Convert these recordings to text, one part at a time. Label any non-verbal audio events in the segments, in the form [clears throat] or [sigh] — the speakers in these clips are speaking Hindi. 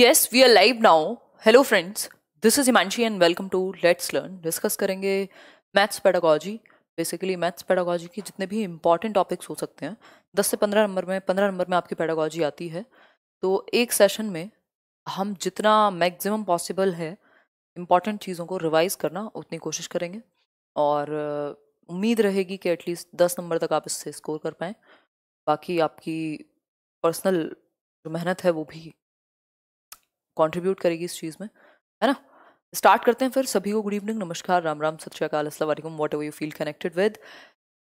Yes we are live now hello friends this is Himanshi and welcome to let's learn discuss करेंगे maths pedagogy basically maths pedagogy की जितने भी इंपॉर्टेंट टॉपिक्स हो सकते हैं दस से पंद्रह नंबर में पंद्रह नंबर में आपकी पेडागॉजी आती है तो एक सेशन में हम जितना मैक्सिमम पॉसिबल है इम्पॉर्टेंट चीज़ों को रिवाइज करना उतनी कोशिश करेंगे और उम्मीद रहेगी कि एटलीस्ट दस नंबर तक आप इससे स्कोर कर पाएँ बाकी आपकी पर्सनल जो मेहनत है वो भी कॉन्ट्रीब्यूट करेगी इस चीज़ में है ना स्टार्ट करते हैं फिर सभी को गुड इवनिंग नमस्कार राम राम सत श्रीकाल whatever you feel connected with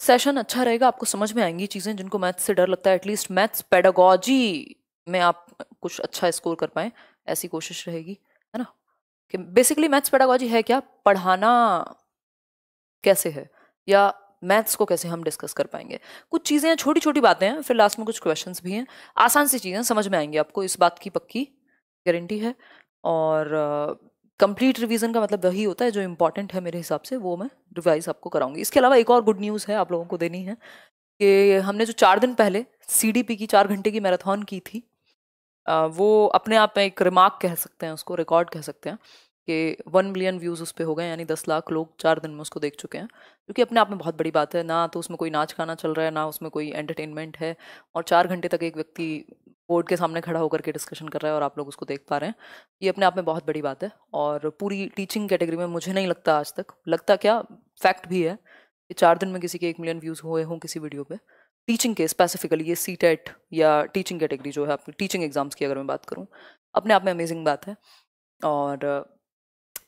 session अच्छा रहेगा आपको समझ में आएंगी चीज़ें जिनको मैथ्स से डर लगता है एटलीस्ट मैथ्स पेडागॉजी में आप कुछ अच्छा स्कोर कर पाएँ ऐसी कोशिश रहेगी है ना कि बेसिकली मैथ्स पेडागॉजी है क्या पढ़ाना कैसे है या मैथ्स को कैसे हम डिस्कस कर पाएंगे कुछ चीज़ें छोटी छोटी बातें हैं फिर लास्ट में कुछ क्वेश्चंस भी हैं आसान सी चीज़ें समझ में आएंगी आपको इस बात की पक्की गारंटी है और कंप्लीट uh, रिवीजन का मतलब वही होता है जो इम्पोर्टेंट है मेरे हिसाब से वो मैं रिवाइज आपको कराऊंगी इसके अलावा एक और गुड न्यूज़ है आप लोगों को देनी है कि हमने जो चार दिन पहले सी की चार घंटे की मैराथन की थी वो अपने आप में एक रिमार्क कह सकते हैं उसको रिकॉर्ड कह सकते हैं कि वन मिलियन व्यूज़ उस पर हो गए यानी दस लाख लोग चार दिन में उसको देख चुके हैं क्योंकि अपने आप में बहुत बड़ी बात है ना तो उसमें कोई नाच गाना चल रहा है ना उसमें कोई एंटरटेनमेंट है और चार घंटे तक एक व्यक्ति बोर्ड के सामने खड़ा होकर के डिस्कशन कर रहा है और आप लोग उसको देख पा रहे हैं ये अपने आप में बहुत बड़ी बात है और पूरी टीचिंग कैटेगरी में मुझे नहीं लगता आज तक लगता क्या फैक्ट भी है कि चार दिन में किसी के एक मिलियन व्यूज़ हुए हों किसी वीडियो पे टीचिंग के स्पेसिफिकली ये सी टेट e या टीचिंग कैटेगरी जो है आपकी टीचिंग एग्ज़ाम्स की अगर मैं बात करूँ अपने आप में अमेजिंग बात है और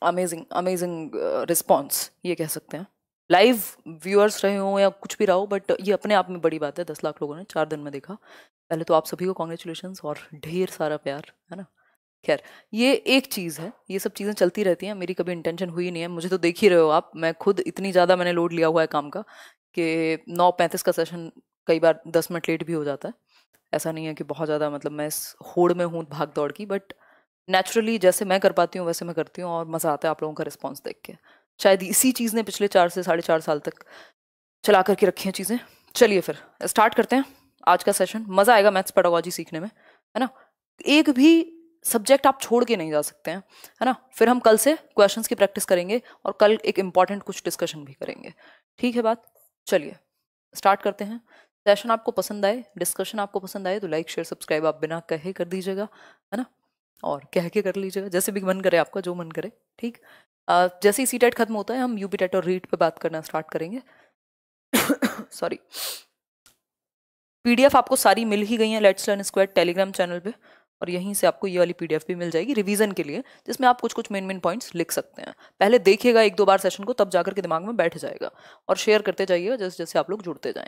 अमेजिंग अमेजिंग रिस्पॉन्स ये कह सकते हैं लाइव व्यूअर्स रहे हों या कुछ भी रहा हो बट ये अपने आप में बड़ी बात है दस लाख लोगों ने चार दिन में देखा पहले तो आप सभी को कॉन्ग्रेचुलेशन और ढेर सारा प्यार है ना खैर ये एक चीज़ है ये सब चीज़ें चलती रहती हैं मेरी कभी इंटेंशन हुई नहीं है मुझे तो देख ही रहे हो आप मैं खुद इतनी ज़्यादा मैंने लोड लिया हुआ है काम का कि नौ पैंतीस का सेशन कई बार दस मिनट लेट भी हो जाता है ऐसा नहीं है कि बहुत ज़्यादा मतलब मैं इस होड़ में हूँ भाग दौड़ की बट नेचुरली जैसे मैं कर पाती हूँ वैसे मैं करती हूँ और मज़ा आता है आप लोगों का रिस्पॉन्स देख के शायद इसी चीज़ ने पिछले चार से साढ़े चार साल तक चला करके रखी हैं चीज़ें चलिए फिर स्टार्ट करते हैं आज का सेशन मज़ा आएगा मैथ्स पेडोलॉजी सीखने में है ना एक भी सब्जेक्ट आप छोड़ के नहीं जा सकते हैं है ना फिर हम कल से क्वेश्चन की प्रैक्टिस करेंगे और कल एक इंपॉर्टेंट कुछ डिस्कशन भी करेंगे ठीक है बात चलिए स्टार्ट करते हैं सेशन आपको पसंद आए डिस्कशन आपको पसंद आए तो लाइक शेयर सब्सक्राइब आप बिना कहे कर दीजिएगा है ना और कह के कर लीजिएगा जैसे भी मन करे आपका जो मन करे ठीक जैसे ही सी टेट खत्म होता है हम यू टेट और रीट पे बात करना स्टार्ट करेंगे सॉरी [coughs] पीडीएफ आपको सारी मिल ही गई है let's learn square telegram channel पे और यहीं से आपको ये वाली पीडीएफ भी मिल जाएगी रिवीजन के लिए जिसमें आप कुछ कुछ मेन मेन पॉइंट्स लिख सकते हैं पहले देखिएगा एक दो बार सेशन को तब जाकर के दिमाग में बैठ जाएगा और शेयर करते जाइएगा जैसे जैसे आप लोग जुड़ते जाएं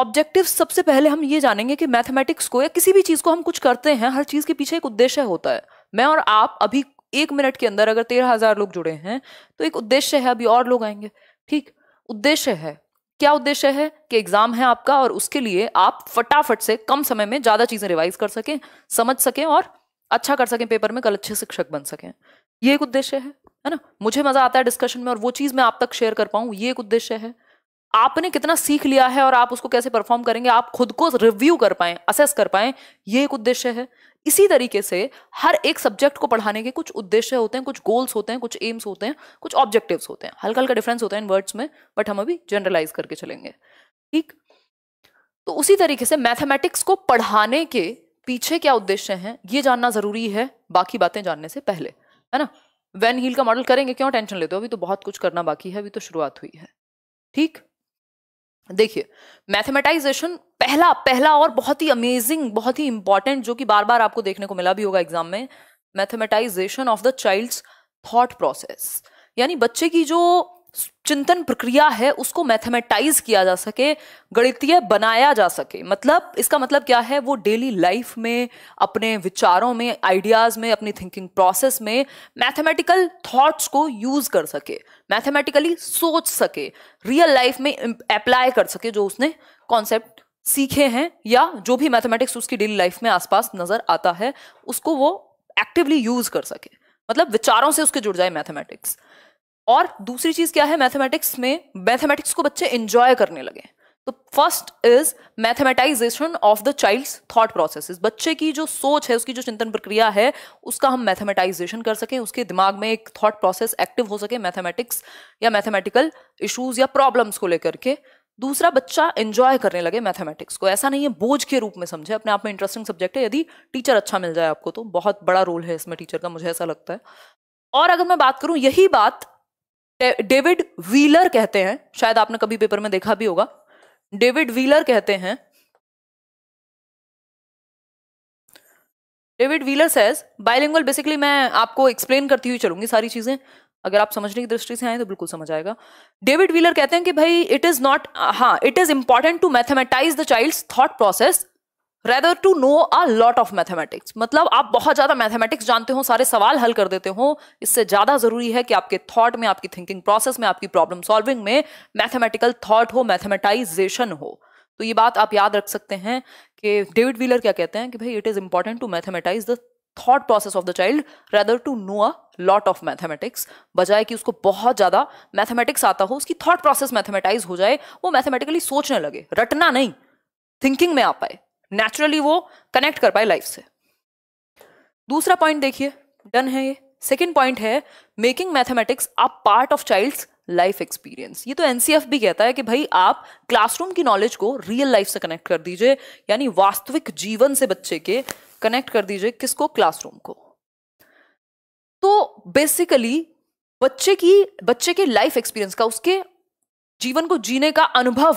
ऑब्जेक्टिव सबसे पहले हम ये जानेंगे कि मैथमेटिक्स को या किसी भी चीज़ को हम कुछ करते हैं हर चीज़ के पीछे एक उद्देश्य होता है मैं और आप अभी एक मिनट के अंदर अगर तेरह हज़ार लोग जुड़े हैं तो एक उद्देश्य है अभी और लोग आएंगे ठीक उद्देश्य है क्या उद्देश्य है कि एग्जाम है आपका और उसके लिए आप फटाफट से कम समय में ज्यादा चीजें रिवाइज कर सकें समझ सकें और अच्छा कर सकें पेपर में कल अच्छे शिक्षक बन सकें ये एक उद्देश्य है है ना मुझे मजा आता है डिस्कशन में और वो चीज मैं आप तक शेयर कर पाऊं ये एक उद्देश्य है आपने कितना सीख लिया है और आप उसको कैसे परफॉर्म करेंगे आप खुद को रिव्यू कर पाए असेस कर पाए ये एक उद्देश्य है इसी तरीके से हर एक सब्जेक्ट को पढ़ाने के कुछ उद्देश्य होते हैं कुछ गोल्स होते हैं कुछ एम्स होते हैं कुछ ऑब्जेक्टिव्स होते हैं हल्का हल्का डिफरेंस होता है इन वर्ड्स में बट हम अभी जनरलाइज करके चलेंगे ठीक तो उसी तरीके से मैथमेटिक्स को पढ़ाने के पीछे क्या उद्देश्य हैं ये जानना जरूरी है बाकी बातें जानने से पहले है ना वैन हील का मॉडल करेंगे क्यों टेंशन लेते हो अभी तो बहुत कुछ करना बाकी है अभी तो शुरुआत हुई है ठीक देखिए मैथमेटाइजेशन पहला पहला और बहुत ही अमेजिंग बहुत ही इंपॉर्टेंट जो कि बार बार आपको देखने को मिला भी होगा एग्जाम में mathematisation of the child's thought process यानी बच्चे की जो चिंतन प्रक्रिया है उसको मैथमेटाइज किया जा सके गणितीय बनाया जा सके मतलब इसका मतलब क्या है वो डेली लाइफ में अपने विचारों में आइडियाज में अपनी थिंकिंग प्रोसेस में मैथमेटिकल थॉट्स को यूज कर सके मैथमेटिकली सोच सके रियल लाइफ में अप्लाई कर सके जो उसने कॉन्सेप्ट सीखे हैं या जो भी मैथमेटिक्स उसकी डेली लाइफ में आसपास नजर आता है उसको वो एक्टिवली यूज कर सके मतलब विचारों से उसके जुड़ जाए मैथमेटिक्स और दूसरी चीज क्या है मैथमेटिक्स में मैथमेटिक्स को बच्चे इंजॉय करने लगे तो first is mathematisation of the child's thought process बच्चे की जो सोच है उसकी जो चिंतन प्रक्रिया है उसका हम मैथमेटाइजेशन कर सकें उसके दिमाग में एक थॉट प्रोसेस एक्टिव हो सके मैथमेटिक्स या मैथमेटिकल इश्यूज या प्रॉब्लम्स को लेकर के दूसरा बच्चा एंजॉय करने लगे मैथमेटिक्स को ऐसा नहीं है बोझ के रूप में समझे अपने आप में इंटरेस्टिंग सब्जेक्ट है यदि टीचर अच्छा मिल जाए आपको तो बहुत बड़ा रोल है इसमें टीचर का मुझे ऐसा लगता है और अगर मैं बात करूं यही बात डेविड व्हीलर कहते हैं शायद आपने कभी पेपर में देखा भी होगा डेविड व्हीलर कहते हैं David Wheeler says bilingual basically मैं आपको एक्सप्लेन करती हुई चलूंगी सारी चीजें अगर आप समझने की दृष्टि से आए तो बिल्कुल समझ आएगा डेविड व्हीलर कहते हैं कि भाई इट इज नॉट हाँ it is important to mathematise the child thought process rather to know a lot of mathematics मतलब आप बहुत ज्यादा मैथमेटिक्स जानते हो सारे सवाल हल कर देते हो इससे ज्यादा जरूरी है कि आपके थॉट में आपकी थिंकिंग प्रोसेस में आपकी प्रॉब्लम सॉल्विंग में मैथमेटिकल थॉट हो मैथमेटाइजेशन हो तो ये बात आप याद रख सकते हैं कि डेविड व्हीलर क्या कहते हैं कि भाई it is important to mathematise the thought process of the child rather to know a lot of mathematics बजाय कि उसको बहुत ज़्यादा मैथमेटिक्स आता हो उसकी थॉट प्रोसेस मैथमेटाइज हो जाए वो मैथमेटिकली सोचने लगे रटना नहीं थिंकिंग में आ पाए नेचुरली वो कनेक्ट कर पाए लाइफ से दूसरा पॉइंट देखिए डन है ये सेकेंड पॉइंट है making mathematics a part of child's life experience ये तो एनसीएफ भी कहता है कि भाई आप क्लासरूम की नॉलेज को रियल लाइफ से कनेक्ट कर दीजिए यानी वास्तविक जीवन से बच्चे के कनेक्ट कर दीजिए किसको क्लासरूम को तो बेसिकली बच्चे की बच्चे के लाइफ एक्सपीरियंस का उसके जीवन को जीने का अनुभव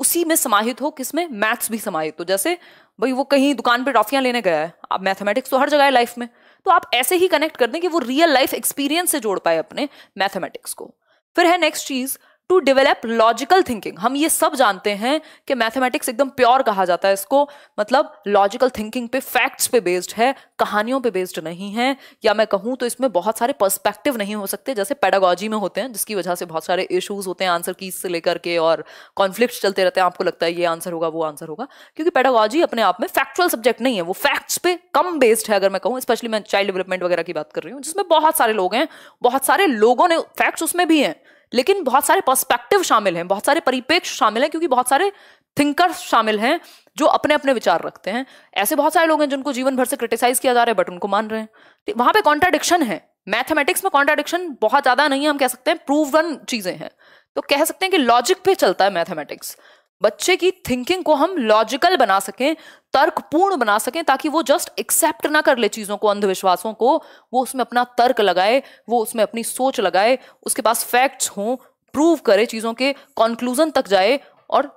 उसी में समाहित हो किसमें मैथ्स भी समाहित हो जैसे भाई वो कहीं दुकान पे टॉफियाँ लेने गया है आप मैथमेटिक्स तो हर जगह है लाइफ में तो आप ऐसे ही कनेक्ट कर दें कि वो रियल लाइफ एक्सपीरियंस से जोड़ पाए अपने मैथमेटिक्स को फिर है नेक्स्ट चीज़ टू डेवलप लॉजिकल थिंकिंग हम ये सब जानते हैं कि मैथमेटिक्स एकदम प्योर कहा जाता है इसको मतलब लॉजिकल थिंकिंग पे फैक्ट्स पे बेस्ड है कहानियों पे बेस्ड नहीं है या मैं कहूँ तो इसमें बहुत सारे पर्सपेक्टिव नहीं हो सकते जैसे पेडागोजी में होते हैं जिसकी वजह से बहुत सारे इशूज होते हैं आंसर कीज से लेकर के और कॉन्फ्लिक्ट चलते रहते हैं आपको लगता है ये आंसर होगा वो आंसर होगा क्योंकि पेडागोजी अपने आप में फैक्चुअल सब्जेक्ट नहीं है वो फैक्ट्स पे कम बेस्ड है अगर मैं कहूँ स्पेशली मैं चाइल्ड डेवलपमेंट वगैरह की बात कर रही हूँ जिसमें बहुत सारे लोग हैं बहुत सारे लोगों ने फैक्ट्स उसमें भी हैं लेकिन बहुत सारे पर्सपेक्टिव शामिल हैं बहुत सारे परिपेक्ष शामिल हैं क्योंकि बहुत सारे थिंकर शामिल हैं जो अपने अपने विचार रखते हैं ऐसे बहुत सारे लोग हैं जिनको जीवन भर से क्रिटिसाइज किया जा रहा है बट उनको मान रहे हैं तो वहां पे कॉन्ट्राडिक्शन है मैथमेटिक्स में कॉन्ट्राडिक्शन बहुत ज्यादा नहीं है हम कह सकते हैं प्रूव चीजें हैं तो कह सकते हैं कि लॉजिक पे चलता है मैथमेटिक्स बच्चे की थिंकिंग को हम लॉजिकल बना सकें तर्कपूर्ण बना सकें ताकि वो जस्ट एक्सेप्ट ना कर ले चीज़ों को अंधविश्वासों को वो उसमें अपना तर्क लगाए वो उसमें अपनी सोच लगाए उसके पास फैक्ट्स हों प्रूव करे चीज़ों के कंक्लूजन तक जाए और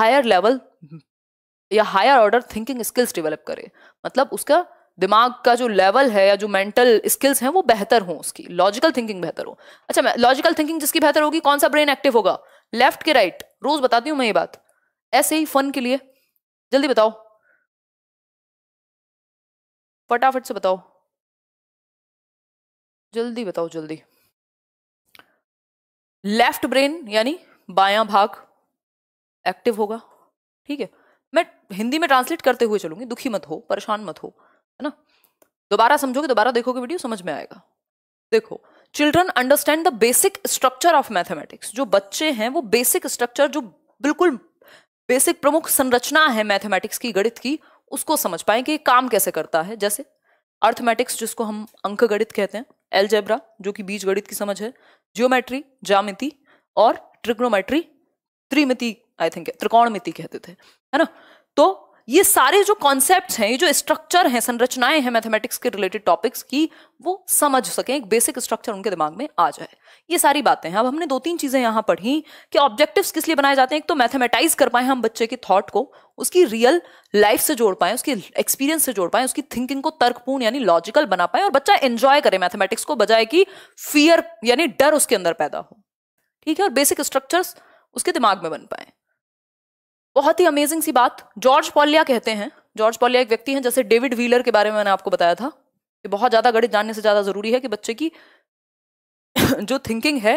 हायर लेवल या higher order thinking skills develop करे मतलब उसका दिमाग का जो लेवल है या जो मेंटल स्किल्स हैं वो बेहतर हों उसकी लॉजिकल थिंकिंग बेहतर हो अच्छा लॉजिकल थिंकिंग जिसकी बेहतर होगी कौन सा ब्रेन एक्टिव होगा लेफ्ट के राइट रोज बताती हूँ मैं ये बात ऐसे ही फन के लिए जल्दी बताओ फटाफट से बताओ जल्दी बताओ जल्दी लेफ्ट ब्रेन यानी बाया भाग एक्टिव होगा ठीक है मैं हिंदी में ट्रांसलेट करते हुए चलूंगी दुखी मत हो परेशान मत हो है ना दोबारा समझोगे दोबारा देखोगे वीडियो समझ में आएगा देखो children understand the basic structure of mathematics जो बच्चे हैं वो बेसिक स्ट्रक्चर जो बिल्कुल बेसिक प्रमुख संरचना है मैथमेटिक्स की गणित की उसको समझ पाए कि काम कैसे करता है जैसे अर्थमेटिक्स जिसको हम अंक गणित कहते हैं एलजेब्रा जो कि बीज गणित की समझ है जियोमेट्री जामिति और ट्रिग्नोमेट्री त्रिमिति आई थिंक त्रिकोणमिति कहते थे है ना तो ये सारे जो कॉन्सेप्ट हैं ये जो स्ट्रक्चर हैं संरचनाएं हैं मैथमेटिक्स के रिलेटेड टॉपिक्स की वो समझ सकें एक बेसिक स्ट्रक्चर उनके दिमाग में आ जाए ये सारी बातें हैं अब हमने दो तीन चीज़ें यहाँ पढ़ी कि ऑब्जेक्टिव्स किस लिए बनाए जाते हैं एक तो मैथमेटाइज कर पाए हम बच्चे के थॉट को उसकी रियल लाइफ से जोड़ पाए उसकी एक्सपीरियंस से जोड़ पाए उसकी थिंकिंग को तर्कपूर्ण यानी लॉजिकल बना पाए और बच्चा एंजॉय करे मैथमेटिक्स को बजाय कि फियर यानी डर उसके अंदर पैदा हो ठीक है और बेसिक स्ट्रक्चर्स उसके दिमाग में बन पाए बहुत ही अमेजिंग सी बात जॉर्ज पॉलिया कहते हैं जॉर्ज पॉलिया एक व्यक्ति हैं जैसे डेविड व्हीलर के बारे में मैंने आपको बताया था कि बहुत ज़्यादा गणित जानने से ज़्यादा ज़रूरी है कि बच्चे की [coughs] जो थिंकिंग है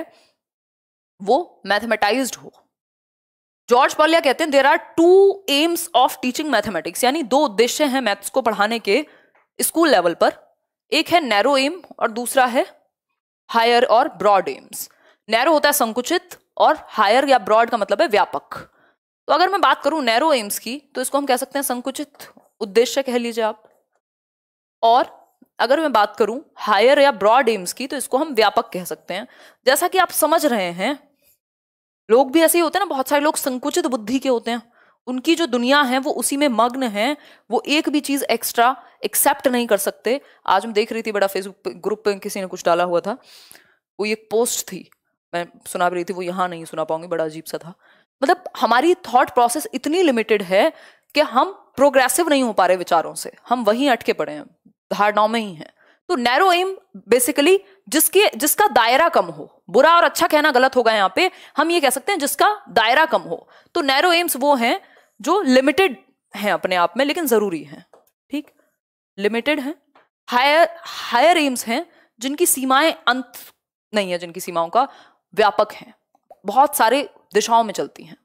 वो मैथमेटाइज हो जॉर्ज पॉलिया कहते हैं there are two aims of teaching mathematics यानी दो उद्देश्य हैं मैथ्स को पढ़ाने के स्कूल लेवल पर एक है नैरो एम और दूसरा है हायर और ब्रॉड एम्स नैरो होता है संकुचित और हायर या ब्रॉड का मतलब है व्यापक तो अगर मैं बात करूं नैरो एम्स की तो इसको हम कह सकते हैं संकुचित उद्देश्य कह लीजिए आप और अगर मैं बात करूं हायर या ब्रॉड एम्स की तो इसको हम व्यापक कह सकते हैं जैसा कि आप समझ रहे हैं लोग भी ऐसे ही होते हैं ना बहुत सारे लोग संकुचित बुद्धि के होते हैं उनकी जो दुनिया है वो उसी में मग्न है वो एक भी चीज एक्स्ट्रा एक्सेप्ट नहीं कर सकते आज हम देख रही थी बड़ा फेसबुक ग्रुप पे किसी ने कुछ डाला हुआ था वो एक पोस्ट थी मैं सुना भी रही थी वो यहाँ नहीं सुना पाऊंगी बड़ा अजीब सा था मतलब हमारी थॉट प्रोसेस इतनी लिमिटेड है कि हम प्रोग्रेसिव नहीं हो पा रहे विचारों से हम वहीं अटके पड़े हैं धारणाओं में ही हैं तो नैरो एम बेसिकली जिसके जिसका दायरा कम हो बुरा और अच्छा कहना गलत होगा यहाँ पे हम ये कह सकते हैं जिसका दायरा कम हो तो नैरो एम्स वो हैं जो लिमिटेड हैं अपने आप में लेकिन ज़रूरी हैं ठीक लिमिटेड हैं हायर हायर एम्स हैं जिनकी सीमाएं अंत नहीं है जिनकी सीमाओं का व्यापक हैं बहुत सारे दिशाओं में चलती हैं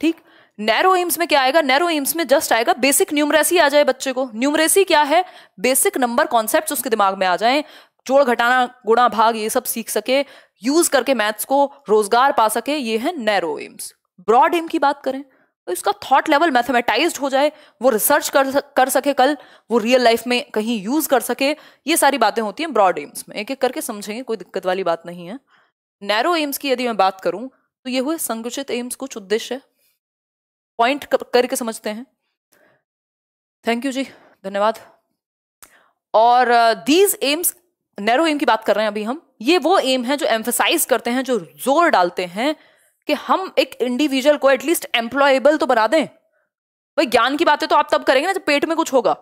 ठीक नैरो एम्स में क्या आएगा नैरो एम्स में जस्ट आएगा बेसिक न्यूमरेसी आ जाए बच्चे को न्यूमरेसी क्या है बेसिक नंबर कॉन्सेप्ट उसके दिमाग में आ जाए जोड़ घटाना गुणा भाग ये सब सीख सके यूज करके मैथ्स को रोजगार पा सके ये है नैरो एम्स ब्रॉड एम की बात करें तो इसका थॉट लेवल मैथमेटाइज हो जाए वो रिसर्च कर कर सके कल वो रियल लाइफ में कहीं यूज कर सके ये सारी बातें होती हैं ब्रॉड एम्स में एक एक करके समझेंगे कोई दिक्कत वाली बात नहीं है नैरो एम्स की यदि मैं बात करूं तो ये हुए संकुचित एम्स कुछ उद्देश्य पॉइंट करके समझते हैं थैंक यू जी धन्यवाद और दीज एम्स नैरो एम की बात कर रहे हैं अभी हम ये वो एम है जो एम्फेसाइज करते हैं जो जोर डालते हैं कि हम एक इंडिविजुअल को एटलीस्ट एम्प्लॉयबल तो बना दें भाई ज्ञान की बातें तो आप तब करेंगे ना जब पेट में कुछ होगा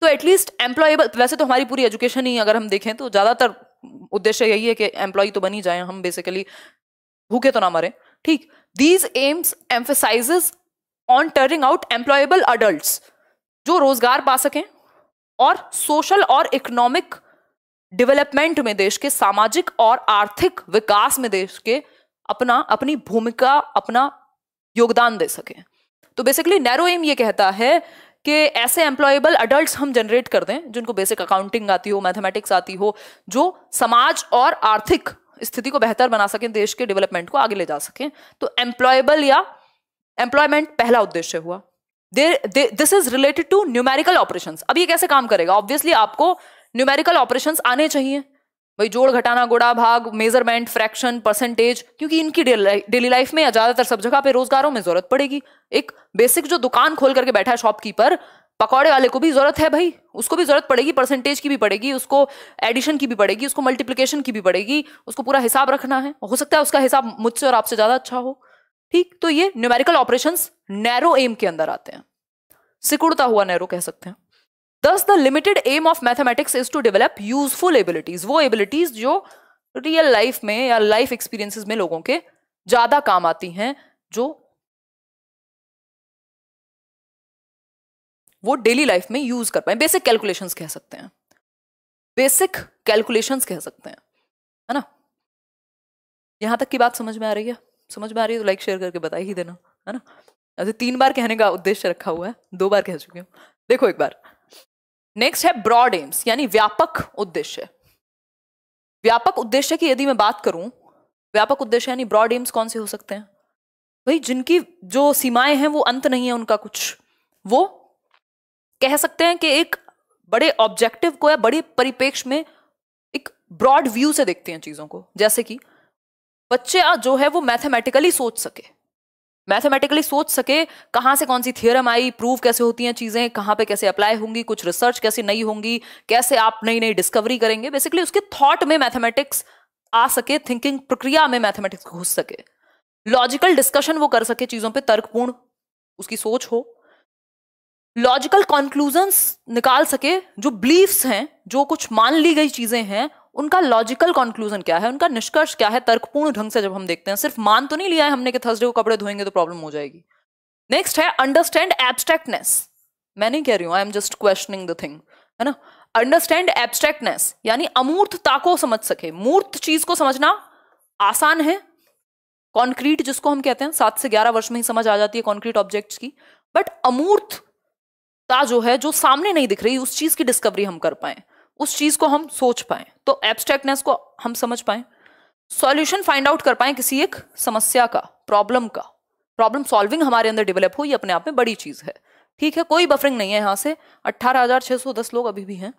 तो एटलीस्ट एम्प्लॉयबल वैसे तो हमारी पूरी एजुकेशन ही अगर हम देखें तो ज़्यादातर उद्देश्य यही है कि एम्प्लॉय तो बनी जाए हम बेसिकली भूखे तो ना मरे ठीक these aims emphasises on turning out employable adult जो रोजगार पा सकें और सोशल और इकोनॉमिक डेवलपमेंट में देश के सामाजिक और आर्थिक विकास में देश के अपना अपनी भूमिका अपना योगदान दे सके तो बेसिकली नैरो एम ये कहता है कि ऐसे एम्प्लॉयबल अडल्ट हम जनरेट कर दें जिनको बेसिक अकाउंटिंग आती हो मैथमेटिक्स आती हो जो समाज और आर्थिक स्थिति को बेहतर बना सकें देश के डेवलपमेंट को आगे ले जा सकें तो एम्प्लॉयबल या एम्प्लॉयमेंट पहला उद्देश्य हुआ this is related to numerical operation अब ये कैसे काम करेगा ऑब्वियसली आपको न्यूमेरिकल ऑपरेशन आने चाहिए भाई जोड़ घटाना गोड़ा भाग मेजरमेंट फ्रैक्शन परसेंटेज क्योंकि इनकी डेली लाइफ में या ज्यादातर सब जगह पे रोजगारों में जरूरत पड़ेगी एक बेसिक जो दुकान खोल करके बैठा है शॉपकीपर पकौड़े वाले को भी ज़रूरत है भाई उसको भी ज़रूरत पड़ेगी परसेंटेज की भी पड़ेगी उसको एडिशन की भी पड़ेगी उसको मल्टीप्लिकेशन की भी पड़ेगी उसको पूरा हिसाब रखना है हो सकता है उसका हिसाब मुझसे और आपसे ज़्यादा अच्छा हो ठीक तो ये न्यूमेरिकल ऑपरेशन नैरो एम के अंदर आते हैं सिकुड़ता हुआ नैरो कह सकते हैं thus the limited aim of mathematics is to develop useful abilities वो एबिलिटीज जो रियल लाइफ में या लाइफ एक्सपीरियंसिस में लोगों के ज़्यादा काम आती हैं जो वो डेली लाइफ में यूज कर पाए बेसिक कैलकुलेशन कह सकते हैं बेसिक कैलकुलेशन कह सकते हैं है ना यहां तक की बात समझ में आ रही है समझ में आ रही है तो लाइक शेयर करके बता ही देना है ना अच्छा तीन बार कहने का उद्देश्य रखा हुआ है दो बार कह चुकी हूँ देखो एक बार नेक्स्ट है ब्रॉड एम्स यानी व्यापक उद्देश्य व्यापक उद्देश्य की यदि मैं बात करूं व्यापक उद्देश्य यानी ब्रॉड एम्स कौन से हो सकते हैं भाई जिनकी जो सीमाएं हैं वो अंत नहीं है उनका कुछ वो कह सकते हैं कि एक बड़े ऑब्जेक्टिव को या बड़े परिपेक्ष में एक ब्रॉड व्यू से देखते हैं चीज़ों को जैसे कि बच्चे जो है वो मैथमेटिकली सोच सके मैथमेटिकली सोच सके कहाँ से कौन सी थियरम आई प्रूव कैसे होती हैं चीज़ें कहाँ पे कैसे अप्लाई होंगी कुछ रिसर्च कैसे नई होंगी कैसे आप नई नई डिस्कवरी करेंगे बेसिकली उसके थॉट में मैथमेटिक्स आ सके थिंकिंग प्रक्रिया में मैथमेटिक्स घुस सके लॉजिकल डिस्कशन वो कर सके चीज़ों पे तर्कपूर्ण उसकी सोच हो लॉजिकल कॉन्क्लूजन्स निकाल सके जो बिलीफ हैं जो कुछ मान ली गई चीजें हैं उनका लॉजिकल कॉन्क्लूजन क्या है उनका निष्कर्ष क्या है तर्कपूर्ण ढंग से जब हम देखते हैं सिर्फ मान तो नहीं लिया है हमने कि थर्सडे को कपड़े धोएंगे तो प्रॉब्लम हो जाएगी नेक्स्ट है अंडरस्टैंड एब्स्ट्रैक्टनेस मैं नहीं कह रही हूं I am just questioning the thing है ना अंडरस्टैंड एब्स्ट्रैक्टनेस यानी अमूर्तता को समझ सके मूर्त चीज को समझना आसान है कॉन्क्रीट जिसको हम कहते हैं सात से ग्यारह वर्ष में ही समझ आ जाती है कॉन्क्रीट ऑब्जेक्ट्स की बट अमूर्त जो है जो सामने नहीं दिख रही उस चीज की डिस्कवरी हम कर पाए उस चीज को हम सोच पाए तो एब्स्ट्रैक्टनेस को हम समझ पाए सॉल्यूशन फाइंड आउट कर पाए किसी एक समस्या का प्रॉब्लम का प्रॉब्लम सॉल्विंग हमारे अंदर डेवलप हो ये अपने आप में बड़ी चीज है ठीक है कोई बफरिंग नहीं है यहां से अट्ठारह लोग अभी भी हैं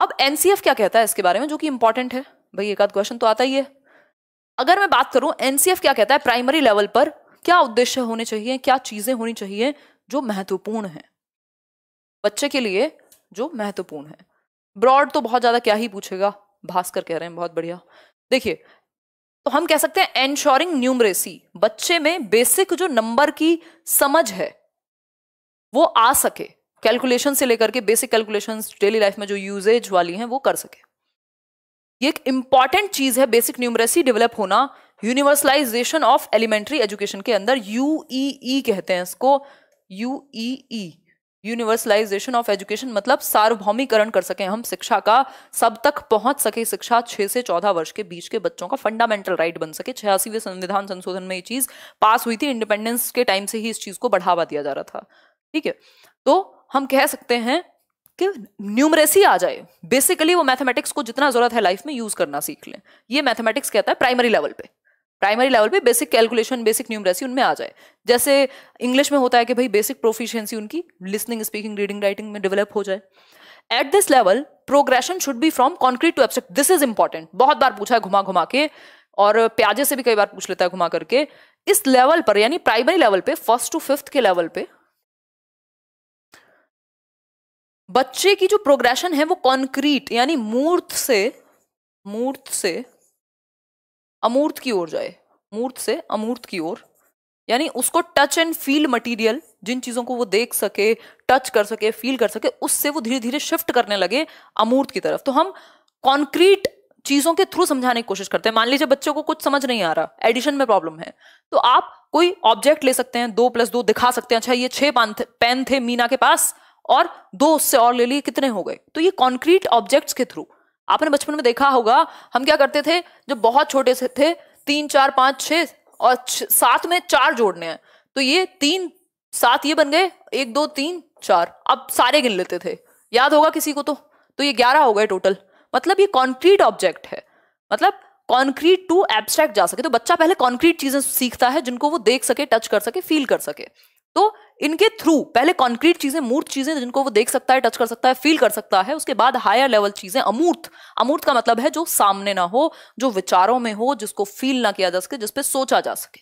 अब एनसीएफ क्या कहता है इसके बारे में जो कि इंपॉर्टेंट है भाई एक आध क्वेश्चन तो आता ही है अगर मैं बात करूं एनसीएफ क्या कहता है प्राइमरी लेवल पर क्या उद्देश्य होने चाहिए क्या चीजें होनी चाहिए जो महत्वपूर्ण है बच्चे के लिए जो महत्वपूर्ण है ब्रॉड तो बहुत ज़्यादा क्या ही पूछेगा भास्कर कह रहे हैं बहुत बढ़िया देखिए तो हम कह सकते हैं एंश्योरिंग न्यूमरेसी बच्चे में बेसिक जो नंबर की समझ है वो आ सके कैलकुलेशन से लेकर के बेसिक कैलकुलेशन डेली लाइफ में जो यूजेज वाली हैं वो कर सके ये एक इंपॉर्टेंट चीज है बेसिक न्यूमरेसी डेवलप होना यूनिवर्सलाइजेशन ऑफ एलिमेंट्री एजुकेशन के अंदर यूईई e e कहते हैं इसको U E universalisation of education मतलब सार्वभौमिकरण कर सके हम शिक्षा का सब तक पहुंच सके शिक्षा छह से चौदह वर्ष के बीच के बच्चों का फंडामेंटल राइट बन सके छियासीवें संविधान संशोधन में ये चीज पास हुई थी इंडिपेंडेंस के टाइम से ही इस चीज को बढ़ावा दिया जा रहा था ठीक है तो हम कह सकते हैं कि न्यूमरेसी आ जाए बेसिकली वो मैथमेटिक्स को जितना जरूरत है लाइफ में यूज करना सीख लें ये मैथमेटिक्स कहता है प्राइमरी लेवल पे प्राइमरी लेवल पे बेसिक कैलकुलेशन बेसिक न्यूमरेसी उनमें आ जाए जैसे इंग्लिश में होता है कि भाई बेसिक प्रोफिशियंसी उनकी लिसनिंग स्पीकिंग रीडिंग राइटिंग में डेवलप हो जाए at this level progression should be from concrete to abstract this is important बहुत बार पूछा है घुमा घुमा के और प्याजे से भी कई बार पूछ लेता है घुमा करके इस लेवल पर यानी प्राइमरी लेवल पे फर्स्ट टू फिफ्थ के लेवल पे बच्चे की जो प्रोग्रेशन है वो कॉन्क्रीट यानी मूर्त से मूर्त से अमूर्त की ओर जाए मूर्त से अमूर्त की ओर यानी उसको टच एंड फील मटेरियल जिन चीज़ों को वो देख सके टच कर सके फील कर सके उससे वो धीरे धीरे शिफ्ट करने लगे अमूर्त की तरफ तो हम कॉन्क्रीट चीज़ों के थ्रू समझाने की कोशिश करते हैं मान लीजिए बच्चों को कुछ समझ नहीं आ रहा एडिशन में प्रॉब्लम है तो आप कोई ऑब्जेक्ट ले सकते हैं दो प्लस दो दिखा सकते हैं अच्छा ये छः पेन थे मीना के पास और दो उससे और ले लिए कितने हो गए तो ये कॉन्क्रीट ऑब्जेक्ट्स के थ्रू आपने बचपन में देखा होगा हम क्या करते थे जो बहुत छोटे से थे तीन चार पांच छ और सात में चार जोड़ने हैं तो ये तीन सात ये बन गए एक दो तीन चार अब सारे गिन लेते थे याद होगा किसी को तो तो ये ग्यारह हो गए टोटल मतलब ये कॉन्क्रीट ऑब्जेक्ट है मतलब कॉन्क्रीट टू एब्स्ट्रैक्ट जा सके तो बच्चा पहले कॉन्क्रीट चीजें सीखता है जिनको वो देख सके टच कर सके फील कर सके तो इनके थ्रू पहले कॉन्क्रीट चीजें मूर्त चीजें जिनको वो देख सकता है टच कर सकता है फील कर सकता है उसके बाद हायर लेवल चीजें अमूर्त अमूर्त का मतलब है जो सामने ना हो जो विचारों में हो जिसको फील ना किया जा सके जिसपे सोचा जा सके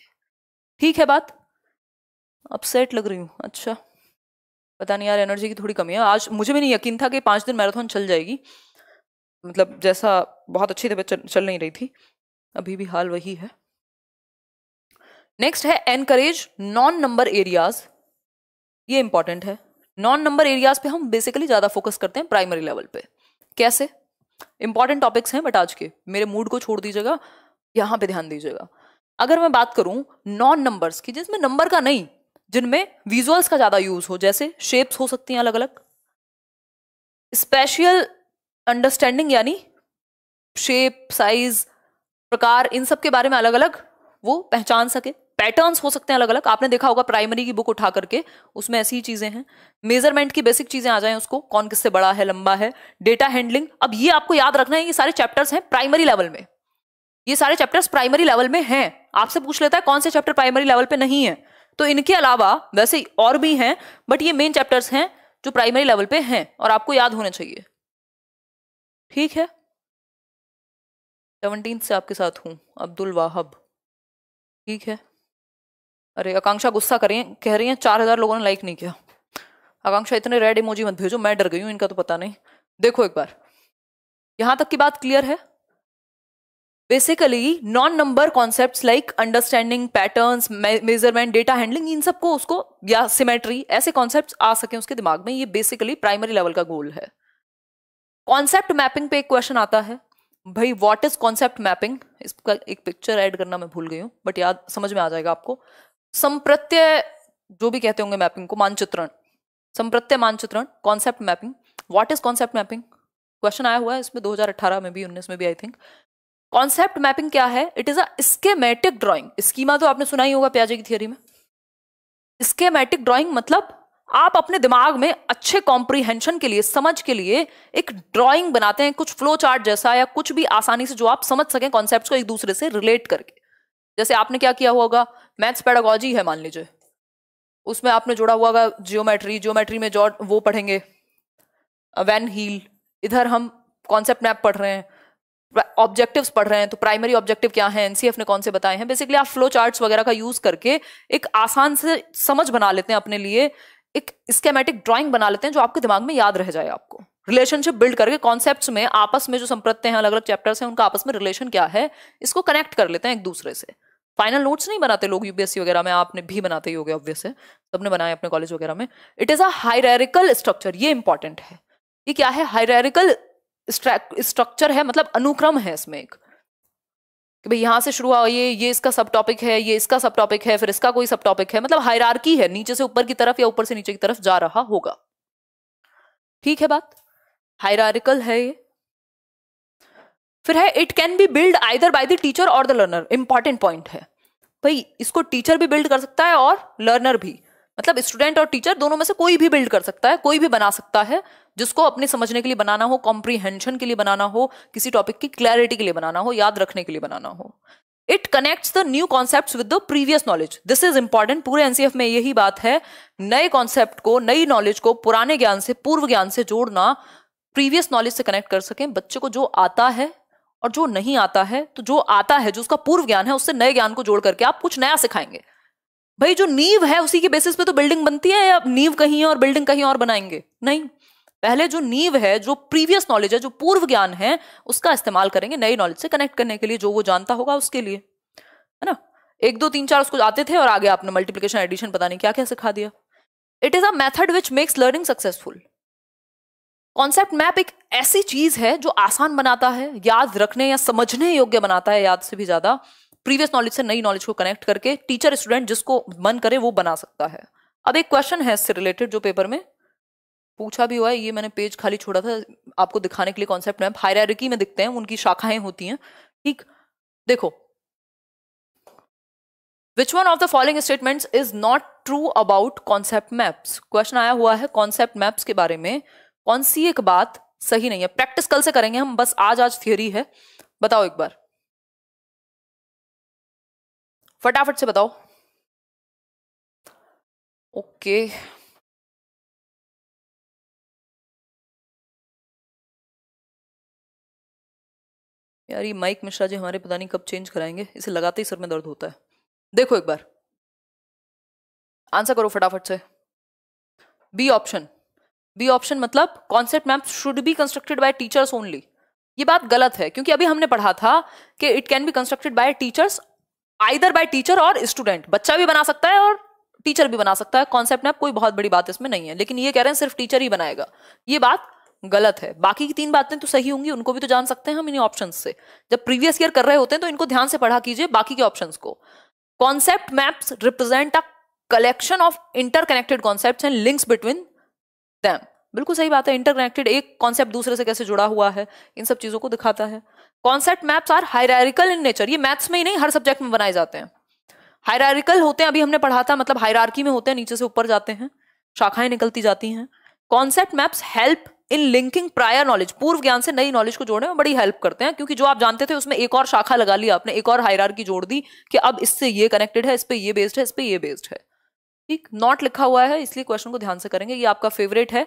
ठीक है बात अपसेट लग रही हूं अच्छा पता नहीं यार एनर्जी की थोड़ी कमी है आज मुझे भी नहीं यकीन था कि पांच दिन मैराथन चल जाएगी मतलब जैसा बहुत अच्छी तरह चल नहीं रही थी अभी भी हाल वही है नेक्स्ट है एनकरेज नॉन नंबर एरियाज ये इंपॉर्टेंट है नॉन नंबर एरियाज पे हम बेसिकली ज़्यादा फोकस करते हैं प्राइमरी लेवल पे कैसे इंपॉर्टेंट टॉपिक्स हैं बट आज के मेरे मूड को छोड़ दीजिएगा यहां पे ध्यान दीजिएगा अगर मैं बात करूं नॉन नंबर्स की जिसमें नंबर का नहीं जिनमें विजुअल्स का ज़्यादा यूज़ हो जैसे शेप्स हो सकती हैं अलग अलग स्पेशियल अंडरस्टैंडिंग यानी शेप साइज प्रकार इन सब के बारे में अलग अलग वो पहचान सके पैटर्न्स हो सकते हैं अलग अलग आपने देखा होगा प्राइमरी की बुक उठा करके उसमें ऐसी ही चीज़ें हैं मेजरमेंट की बेसिक चीज़ें आ जाएं उसको कौन किससे बड़ा है लंबा है डेटा हैंडलिंग अब ये आपको याद रखना है ये सारे चैप्टर्स हैं प्राइमरी लेवल में ये सारे चैप्टर्स प्राइमरी लेवल में हैं आपसे पूछ लेता है कौन से चैप्टर प्राइमरी लेवल पे नहीं है तो इनके अलावा वैसे और भी हैं बट ये मेन चैप्टर्स हैं जो प्राइमरी लेवल पे हैं और आपको याद होने चाहिए ठीक है सेवनटीन से आपके साथ हूँ अब्दुल वाहब ठीक है अरे आकांक्षा गुस्सा करिए कह रही हैं चार हजार लोगों ने लाइक नहीं किया आकांक्षा इतने रेड इमोजी मत भेजो मैं डर गई हूं इनका तो पता नहीं देखो एक बार यहां तक की बात क्लियर है basically non number concept like understanding pattern measurement data handling इन सबको उसको या सिमेट्री ऐसे कॉन्सेप्ट आ सके उसके दिमाग में ये बेसिकली प्राइमरी लेवल का गोल है कॉन्सेप्ट मैपिंग पे एक क्वेश्चन आता है भाई व्हाट इज कॉन्सेप्ट मैपिंग इसका एक पिक्चर ऐड करना मैं भूल गई हूँ बट याद समझ में आ जाएगा आपको संप्रत्यय जो भी कहते होंगे मैपिंग को मानचित्रण संप्रत्यय मानचित्रण concept mapping what is concept mapping question आया हुआ है इसमें 2018 में भी 19 में भी आई थिंक कॉन्सेप्ट मैपिंग क्या है it is a schematic schema तो आपने सुना ही होगा प्याजे की थियोरी में स्केमेटिक ड्रॉइंग मतलब आप अपने दिमाग में अच्छे कॉम्प्रीहेंशन के लिए समझ के लिए एक ड्राइंग बनाते हैं कुछ फ्लो चार्ट जैसा या कुछ भी आसानी से जो आप समझ सकें कॉन्सेप्ट को एक दूसरे से रिलेट करके जैसे आपने क्या किया होगा मैथ्स पैडोगॉजी है मान लीजिए उसमें आपने जोड़ा हुआ होगा जियोमेट्री जियोमेट्री में जो वो पढ़ेंगे वैन हील इधर हम कॉन्सेप्ट मैप पढ़ रहे हैं ऑब्जेक्टिव्स पढ़ रहे हैं तो प्राइमरी ऑब्जेक्टिव क्या है एनसीएफ ने कौन से बताए हैं बेसिकली आप फ्लो चार्ट्स वगैरह का यूज करके एक आसान से समझ बना लेते हैं अपने लिए एक स्केमेटिक ड्राइंग बना लेते हैं जो आपके दिमाग में याद रह जाए आपको रिलेशनशिप बिल्ड करके कॉन्सेप्ट्स में आपस में जो संप्रत्य हैं अलग अलग चैप्टर्स हैं उनका आपस में रिलेशन क्या है इसको कनेक्ट कर लेते हैं एक दूसरे से फाइनल नोट्स नहीं बनाते लोग यूपीएससी वगैरह में आपने भी बनाते ही हो गए ऑब्वियस है सबने बनाए अपने कॉलेज वगैरह में it is a hierarchical structure ये इंपॉर्टेंट है ये क्या है हायरिकल स्ट्रक्चर है मतलब अनुक्रम है इसमें एक कि भाई यहाँ से शुरू हुआ ये ये इसका सब टॉपिक है ये इसका सब टॉपिक है फिर इसका कोई सब टॉपिक है मतलब हायरार्की है नीचे से ऊपर की तरफ या ऊपर से नीचे की तरफ जा रहा होगा ठीक है बात हायरिकल है ये फिर है it can be build either by the teacher और द लर्नर इंपॉर्टेंट पॉइंट है भाई इसको टीचर भी बिल्ड कर सकता है और लर्नर भी मतलब स्टूडेंट और टीचर दोनों में से कोई भी बिल्ड कर सकता है कोई भी बना सकता है जिसको अपने समझने के लिए बनाना हो कॉम्प्रीहेंशन के लिए बनाना हो किसी टॉपिक की क्लैरिटी के लिए बनाना हो याद रखने के लिए बनाना हो it connects the new concept with the previous knowledge this is important पूरे एनसीएफ में यही बात है नए कॉन्सेप्ट को नई नॉलेज को पुराने ज्ञान से पूर्व ज्ञान से जोड़ना प्रीवियस नॉलेज से कनेक्ट कर सकें बच्चे को जो आता है और जो नहीं आता है तो जो आता है जो उसका पूर्व ज्ञान है उससे नए ज्ञान को जोड़ करके आप कुछ नया सिखाएंगे भाई जो नींव है उसी के बेसिस पे तो बिल्डिंग बनती है या नींव कहीं और बिल्डिंग कहीं और बनाएंगे नहीं पहले जो नींव है जो प्रीवियस नॉलेज है जो पूर्व ज्ञान है उसका इस्तेमाल करेंगे नई नॉलेज से कनेक्ट करने के लिए जो वो जानता होगा उसके लिए है ना एक दो तीन चार उसको आते थे और आगे आपने मल्टीप्लीकेशन एडिशन पता नहीं क्या क्या सिखा दिया it is a method which makes learning successful concept map एक ऐसी चीज है जो आसान बनाता है याद रखने या समझने योग्य बनाता है याद से भी ज्यादा प्रीवियस नॉलेज से नई नॉलेज को कनेक्ट करके टीचर स्टूडेंट जिसको मन करे वो बना सकता है अब एक क्वेश्चन है इससे रिलेटेड जो पेपर में पूछा भी हुआ है ये मैंने पेज खाली छोड़ा था आपको दिखाने के लिए कॉन्सेप्ट मैप हायरिकी में दिखते हैं उनकी शाखाएं होती हैं ठीक देखो which one of the following statements is not true about concept maps question आया हुआ है कॉन्सेप्ट मैप्स के बारे में कौन सी एक बात सही नहीं है प्रैक्टिस कल से करेंगे हम बस आज आज थियोरी है बताओ एक बार फटाफट से बताओ ओके यार ये माइक मिश्रा जी हमारे पता नहीं कब चेंज कराएंगे इसे लगाते ही सर में दर्द होता है देखो एक बार आंसर करो फटाफट से बी ऑप्शन बी ऑप्शन मतलब concept map should be constructed by teachers only ये बात गलत है क्योंकि अभी हमने पढ़ा था कि it can be constructed by teachers either by teacher और स्टूडेंट बच्चा भी बना सकता है और टीचर भी बना सकता है कॉन्सेप्ट मैप कोई बहुत बड़ी बात इसमें नहीं है लेकिन ये कह रहे हैं सिर्फ टीचर ही बनाएगा ये बात गलत है बाकी की तीन बातें तो सही होंगी उनको भी तो जान सकते हैं हम इन ऑप्शन से जब प्रीवियस ईयर कर रहे होते हैं तो इनको ध्यान से पढ़ा कीजिए बाकी के ऑप्शन को concept maps represent a collection of interconnected concept and links between them बिल्कुल सही बात है इंटरकनेक्टेड एक कॉन्सेप्ट दूसरे से कैसे जुड़ा हुआ है इन सब चीज़ों को दिखाता है concept maps are hierarchical in nature ये मैथ्स में ही नहीं हर सब्जेक्ट में बनाए जाते हैं हायरिकल होते हैं अभी हमने पढ़ा था मतलब हायरार्की में होते हैं नीचे से ऊपर जाते हैं शाखाएं निकलती जाती हैं concept maps help in linking prior knowledge पूर्व ज्ञान से नई नॉलेज को जोड़ने में बड़ी हेल्प करते हैं क्योंकि जो आप जानते थे उसमें एक और शाखा लगा लिया आपने एक और हायरार्की जोड़ दी कि अब इससे ये कनेक्टेड है इस पर ये बेस्ड है इस पर ये बेस्ड है ठीक नॉट लिखा हुआ है इसलिए क्वेश्चन को ध्यान से करेंगे ये आपका फेवरेट है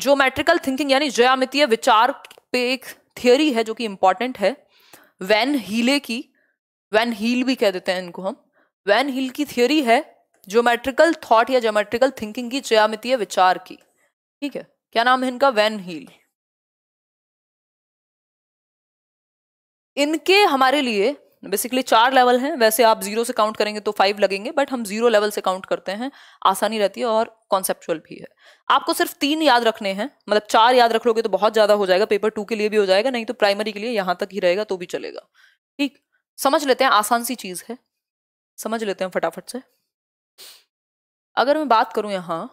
ज्योमेट्रिकल थिंकिंग यानी ज्यामितीय विचार पे एक थियोरी है जो कि इंपॉर्टेंट है वैन हीले की वैन हील भी कह देते हैं इनको हम वैन हील की थियोरी है ज्योमेट्रिकल थॉट या ज्योमेट्रिकल थिंकिंग की ज्यामितीय विचार की ठीक है क्या नाम है इनका वैन हील इनके हमारे लिए बेसिकली चार लेवल हैं वैसे आप जीरो से काउंट करेंगे तो फाइव लगेंगे बट हम जीरो लेवल से काउंट करते हैं आसानी रहती है और कॉन्सेप्चुअल भी है आपको सिर्फ तीन याद रखने हैं मतलब चार याद रख लोगे तो बहुत ज़्यादा हो जाएगा पेपर टू के लिए भी हो जाएगा नहीं तो प्राइमरी के लिए यहां तक ही रहेगा तो भी चलेगा ठीक समझ लेते हैं आसान सी चीज़ है समझ लेते हैं फटाफट से अगर मैं बात करूं यहां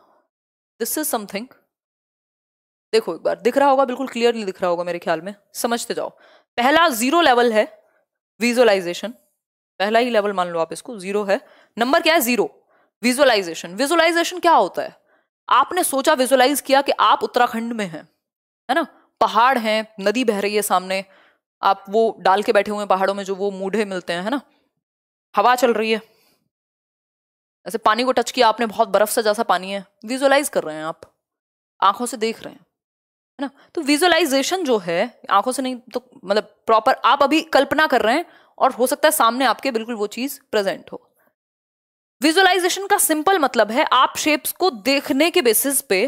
दिस इज समथिंग देखो एक बार दिख रहा होगा बिल्कुल क्लियरली दिख रहा होगा मेरे ख्याल में समझते जाओ पहला जीरो लेवल है विजुअलाइजेशन पहला ही लेवल मान लो आप इसको जीरो है नंबर क्या है जीरो विजुअलाइजेशन विजुअलाइजेशन क्या होता है आपने सोचा विजुअलाइज किया कि आप उत्तराखंड में हैं है ना पहाड़ हैं नदी बह रही है सामने आप वो डाल के बैठे हुए हैं पहाड़ों में जो वो मूढ़े मिलते हैं है ना हवा चल रही है ऐसे पानी को टच किया आपने बहुत बर्फ से जैसा पानी है विजुअलाइज कर रहे हैं आप आंखों से देख रहे हैं ना तो विजुअलाइजेशन जो है आंखों से नहीं तो मतलब प्रॉपर आप अभी कल्पना कर रहे हैं और हो सकता है सामने आपके बिल्कुल वो चीज प्रेजेंट हो विजुअलाइजेशन का सिंपल मतलब है आप शेप्स को देखने के बेसिस पे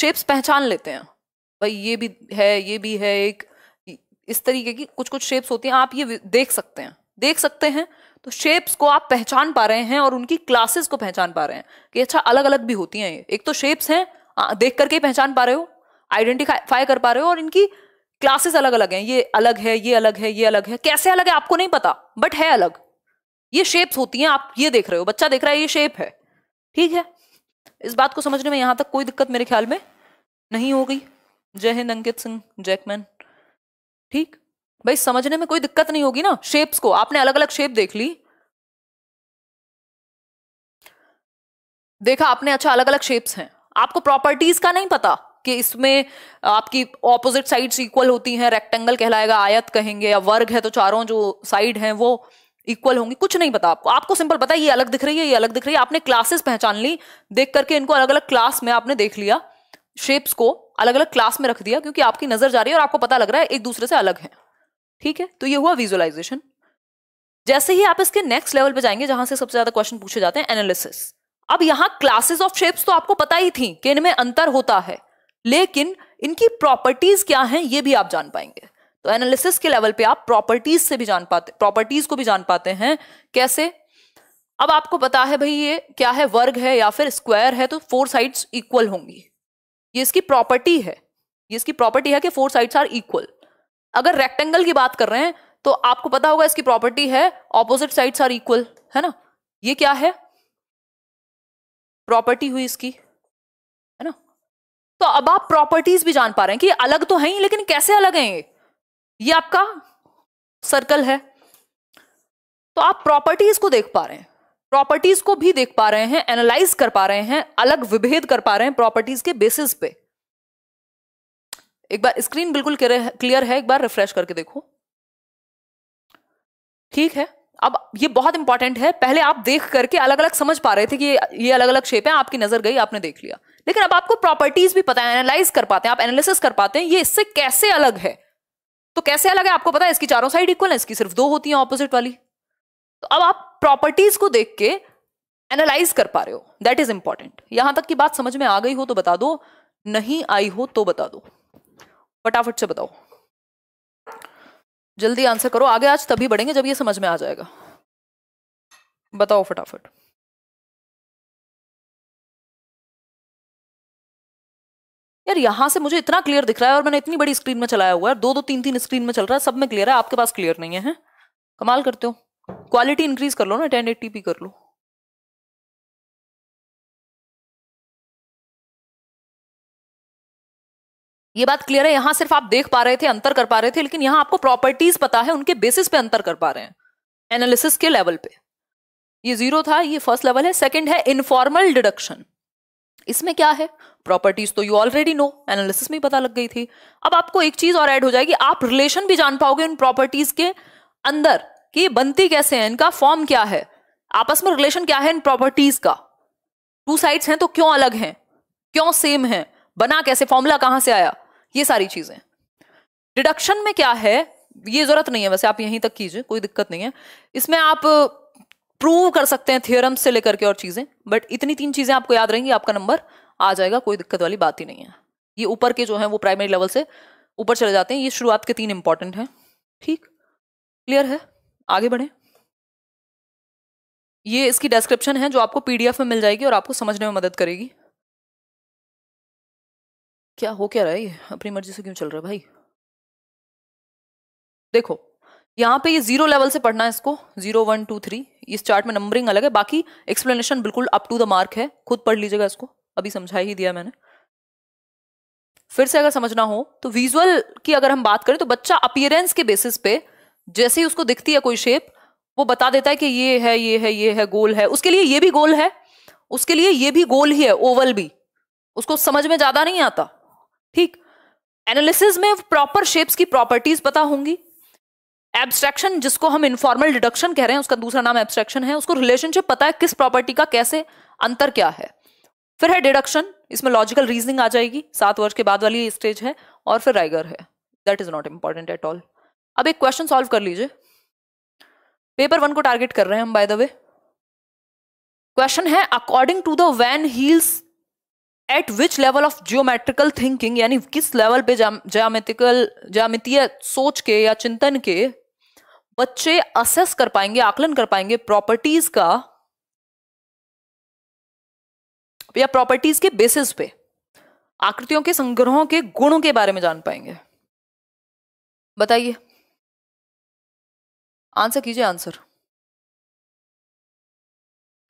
शेप्स पहचान लेते हैं भाई ये भी है ये भी है एक इस तरीके की कुछ कुछ शेप्स होती हैं आप ये देख सकते हैं देख सकते हैं तो शेप्स को आप पहचान पा रहे हैं और उनकी क्लासेस को पहचान पा रहे हैं कि अच्छा अलग अलग भी होती हैं ये एक तो शेप्स हैं देख करके पहचान पा रहे हो आइडेंटिफाई कर पा रहे हो और इनकी क्लासेस अलग अलग हैं ये अलग है ये अलग है ये अलग है कैसे अलग है आपको नहीं पता बट है अलग ये शेप्स होती हैं आप ये देख रहे हो बच्चा देख रहा है ये शेप है ठीक है इस बात को समझने में यहां तक कोई दिक्कत मेरे ख्याल में नहीं हो गई जय हिंद अंकित सिंह जैकमैन ठीक भाई समझने में कोई दिक्कत नहीं होगी ना शेप्स को आपने अलग अलग शेप देख ली देखा आपने अच्छा अलग अलग शेप्स हैं आपको प्रॉपर्टीज का नहीं पता कि इसमें आपकी ऑपोजिट साइड्स इक्वल होती हैं रेक्टेंगल कहलाएगा आयत कहेंगे या वर्ग है तो चारों जो साइड हैं वो इक्वल होंगी कुछ नहीं पता आपको आपको सिंपल पता है ये अलग दिख रही है ये अलग दिख रही है आपने क्लासेस पहचान ली देख करके इनको अलग अलग क्लास में आपने देख लिया शेप्स को अलग अलग क्लास में रख दिया क्योंकि आपकी नजर जा रही है और आपको पता लग रहा है एक दूसरे से अलग है ठीक है तो ये हुआ विजुअलाइजेशन जैसे ही आप इसके नेक्स्ट लेवल पे जाएंगे जहां से सबसे ज्यादा क्वेश्चन पूछे जाते हैं एनालिसिस अब यहां क्लासेस ऑफ शेप्स तो आपको पता ही थी कि इनमें अंतर होता है लेकिन इनकी प्रॉपर्टीज क्या हैं ये भी आप जान पाएंगे तो एनालिसिस के लेवल पे आप प्रॉपर्टीज से भी जान पाते प्रॉपर्टीज को भी जान पाते हैं कैसे अब आपको पता है भाई ये क्या है वर्ग है या फिर स्क्वायर है तो फोर साइड्स इक्वल होंगी ये इसकी प्रॉपर्टी है ये इसकी प्रॉपर्टी है कि फोर साइड्स आर इक्वल अगर रेक्टेंगल की बात कर रहे हैं तो आपको पता होगा इसकी प्रॉपर्टी है ऑपोजिट साइड्स आर इक्वल है ना ये क्या है प्रॉपर्टी हुई इसकी तो अब आप प्रॉपर्टीज भी जान पा रहे हैं कि अलग तो है ही लेकिन कैसे अलग हैं ये ये आपका सर्कल है तो आप प्रॉपर्टीज को देख पा रहे हैं प्रॉपर्टीज को भी देख पा रहे हैं एनालाइज कर पा रहे हैं अलग विभेद कर पा रहे हैं प्रॉपर्टीज के बेसिस पे एक बार स्क्रीन बिल्कुल क्लियर है एक बार रिफ्रेश करके देखो ठीक है अब ये बहुत इंपॉर्टेंट है पहले आप देख करके अलग अलग समझ पा रहे थे कि ये अलग अलग शेप है आपकी नजर गई आपने देख लिया लेकिन अब आपको प्रॉपर्टीज भी पता है एनालाइज कर पाते हैं आप एनालिसिस कर पाते हैं ये इससे कैसे अलग है तो कैसे अलग है आपको पता है इसकी चारों साइड इक्वल है इसकी सिर्फ दो होती है ऑपोजिट वाली तो अब आप प्रॉपर्टीज को देख के एनालाइज कर पा रहे हो दैट इज इंपॉर्टेंट यहां तक की बात समझ में आ गई हो तो बता दो नहीं आई हो तो बता दो फटाफट से बताओ जल्दी आंसर करो आगे आज तभी बढ़ेंगे जब ये समझ में आ जाएगा बताओ फटाफट यार यहां से मुझे इतना क्लियर दिख रहा है और मैंने इतनी बड़ी स्क्रीन में चलाया हुआ है दो दो तीन तीन स्क्रीन में चल रहा है सब में क्लियर है आपके पास क्लियर नहीं है कमाल करते हो क्वालिटी इंक्रीज कर लो ना टेन एट्टी कर लो ये बात क्लियर है यहाँ सिर्फ आप देख पा रहे थे अंतर कर पा रहे थे लेकिन यहाँ आपको प्रॉपर्टीज पता है उनके बेसिस पे अंतर कर पा रहे हैं एनालिसिस के लेवल पे ये जीरो था ये फर्स्ट लेवल है सेकंड है इनफॉर्मल डिडक्शन इसमें क्या है प्रॉपर्टीज तो यू ऑलरेडी नो एनालिसिस में ही पता लग गई थी अब आपको एक चीज और ऐड हो जाएगी आप रिलेशन भी जान पाओगे उन प्रॉपर्टीज के अंदर कि ये बनती कैसे है इनका फॉर्म क्या है आपस में रिलेशन क्या है इन प्रॉपर्टीज का टू साइड्स हैं तो क्यों अलग हैं क्यों सेम है बना कैसे फॉर्मूला कहां से आया ये सारी चीजें डिडक्शन में क्या है ये जरूरत नहीं है वैसे आप यहीं तक कीजिए कोई दिक्कत नहीं है इसमें आप प्रूव कर सकते हैं थियोरम से लेकर के और चीजें बट इतनी तीन चीजें आपको याद रहेंगी आपका नंबर आ जाएगा कोई दिक्कत वाली बात ही नहीं है ये ऊपर के जो है वो प्राइमरी लेवल से ऊपर चले जाते हैं ये शुरुआत के तीन इंपॉर्टेंट हैं ठीक क्लियर है आगे बढ़ें ये इसकी डिस्क्रिप्शन है जो आपको पीडीएफ में मिल जाएगी और आपको समझने में मदद करेगी क्या हो क्या रहा है ये अपनी मर्जी से क्यों चल रहा है भाई देखो यहाँ पे ये जीरो लेवल से पढ़ना है इसको जीरो वन टू थ्री इस चार्ट में नंबरिंग अलग है बाकी एक्सप्लेनेशन बिल्कुल अप टू द मार्क है खुद पढ़ लीजिएगा इसको अभी समझा ही दिया मैंने फिर से अगर समझना हो तो विजुअल की अगर हम बात करें तो बच्चा अपियरेंस के बेसिस पे जैसे ही उसको दिखती है कोई शेप वो बता देता है कि ये है ये है ये है गोल है उसके लिए ये भी गोल है उसके लिए ये भी गोल ही है ओवल भी उसको समझ में ज्यादा नहीं आता ठीक एनालिसिस में प्रॉपर शेप्स की प्रॉपर्टीज पता होंगी एब्स्ट्रैक्शन जिसको हम इनफॉर्मल डिडक्शन कह रहे हैं उसका दूसरा नाम एब्स्ट्रैक्शन है उसको रिलेशनशिप पता है किस प्रॉपर्टी का कैसे अंतर क्या है फिर है डिडक्शन इसमें लॉजिकल रीजनिंग आ जाएगी सात वर्ष के बाद वाली स्टेज है और फिर राइगर है that is not important at all अब एक क्वेश्चन सॉल्व कर लीजिए पेपर वन को टारगेट कर रहे हैं हम बाय द वे क्वेश्चन है according to the van Hiele's at which level of geometrical thinking यानी किस लेवल पे ज्यामितिकल ज्यामितीय सोच के या चिंतन के बच्चे असेस कर पाएंगे आकलन कर पाएंगे प्रॉपर्टीज का या प्रॉपर्टीज के बेसिस पे आकृतियों के संग्रहों के गुणों के बारे में जान पाएंगे बताइए आंसर कीजिए आंसर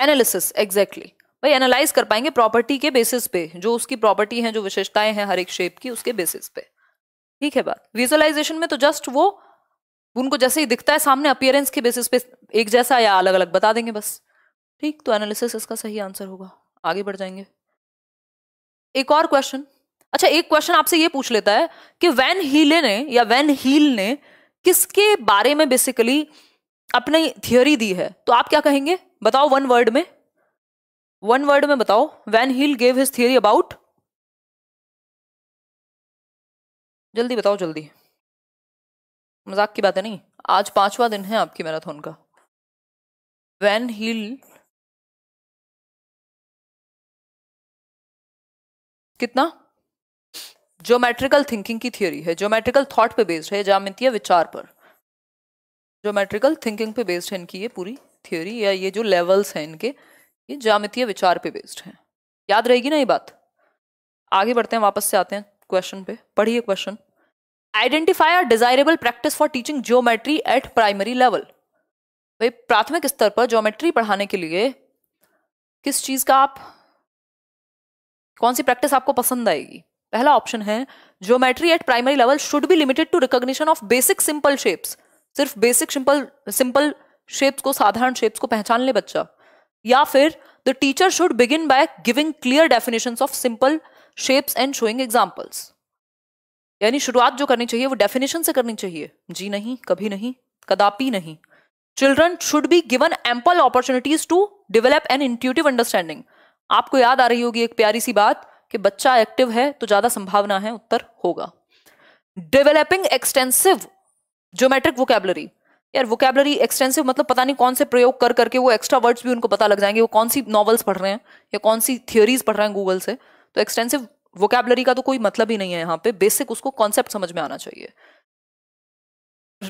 एनालिसिस एग्जैक्टली भाई एनालाइज कर पाएंगे प्रॉपर्टी के बेसिस पे जो उसकी प्रॉपर्टी है जो विशेषताएं हैं हर एक शेप की उसके बेसिस पे ठीक है बात विजुअलाइजेशन में तो जस्ट वो उनको जैसे ही दिखता है सामने अपियरेंस के बेसिस पे एक जैसा या अलग अलग बता देंगे बस ठीक तो एनालिसिस इसका सही आंसर होगा आगे बढ़ जाएंगे एक और क्वेश्चन अच्छा एक क्वेश्चन आपसे ये पूछ लेता है कि वैन हीले ने या वैन हील ने किसके बारे में बेसिकली अपनी थियोरी दी है तो आप क्या कहेंगे बताओ वन वर्ड में वन वर्ड में बताओ van Hiele gave his theory about जल्दी बताओ जल्दी मजाक की बात है नहीं आज पांचवा दिन है आपकी मैराथन का वैन हील कितना ज्योमेट्रिकल थिंकिंग की थियोरी है ज्योमेट्रिकल थॉट पे बेस्ड है जामितीय विचार पर ज्योमेट्रिकल थिंकिंग पे बेस्ड है इनकी ये पूरी थियोरी या ये जो लेवल्स हैं इनके ये जामितीय विचार पे बेस्ड है याद रहेगी ना ये बात आगे बढ़ते हैं वापस से आते हैं क्वेश्चन पे पढ़िए question identify are desirable practice for teaching geometry at primary level भाई प्राथमिक स्तर पर ज्योमेट्री पढ़ाने के लिए किस चीज़ का आप कौन सी प्रैक्टिस आपको पसंद आएगी पहला ऑप्शन है geometry at primary level should be limited to recognition of basic simple shapes सिर्फ बेसिक सिंपल सिंपल शेप्स को साधारण शेप्स को पहचान ले बच्चा या फिर the teacher should begin by giving clear definition of simple shapes and showing examples यानी शुरुआत जो करनी चाहिए वो डेफिनेशन से करनी चाहिए जी नहीं कभी नहीं कदापि नहीं children should be given ample opportunities to develop an intuitive understanding आपको याद आ रही होगी एक प्यारी सी बात कि बच्चा एक्टिव है तो ज्यादा संभावना है उत्तर होगा डेवलपिंग एक्सटेंसिव ज्योमेट्रिक वोकेबलरी यार वोकेबलरी एक्सटेंसिव मतलब पता नहीं कौन से प्रयोग कर करके वो एक्स्ट्रा वर्ड्स भी उनको पता लग जाएंगे वो कौन सी नॉवल्स पढ़ रहे हैं या कौन सी थियोरीज पढ़ रहे हैं गूगल से तो एक्सटेंसिव वोकेबलरी का तो कोई मतलब ही नहीं है यहाँ पे बेसिक उसको कॉन्सेप्ट समझ में आना चाहिए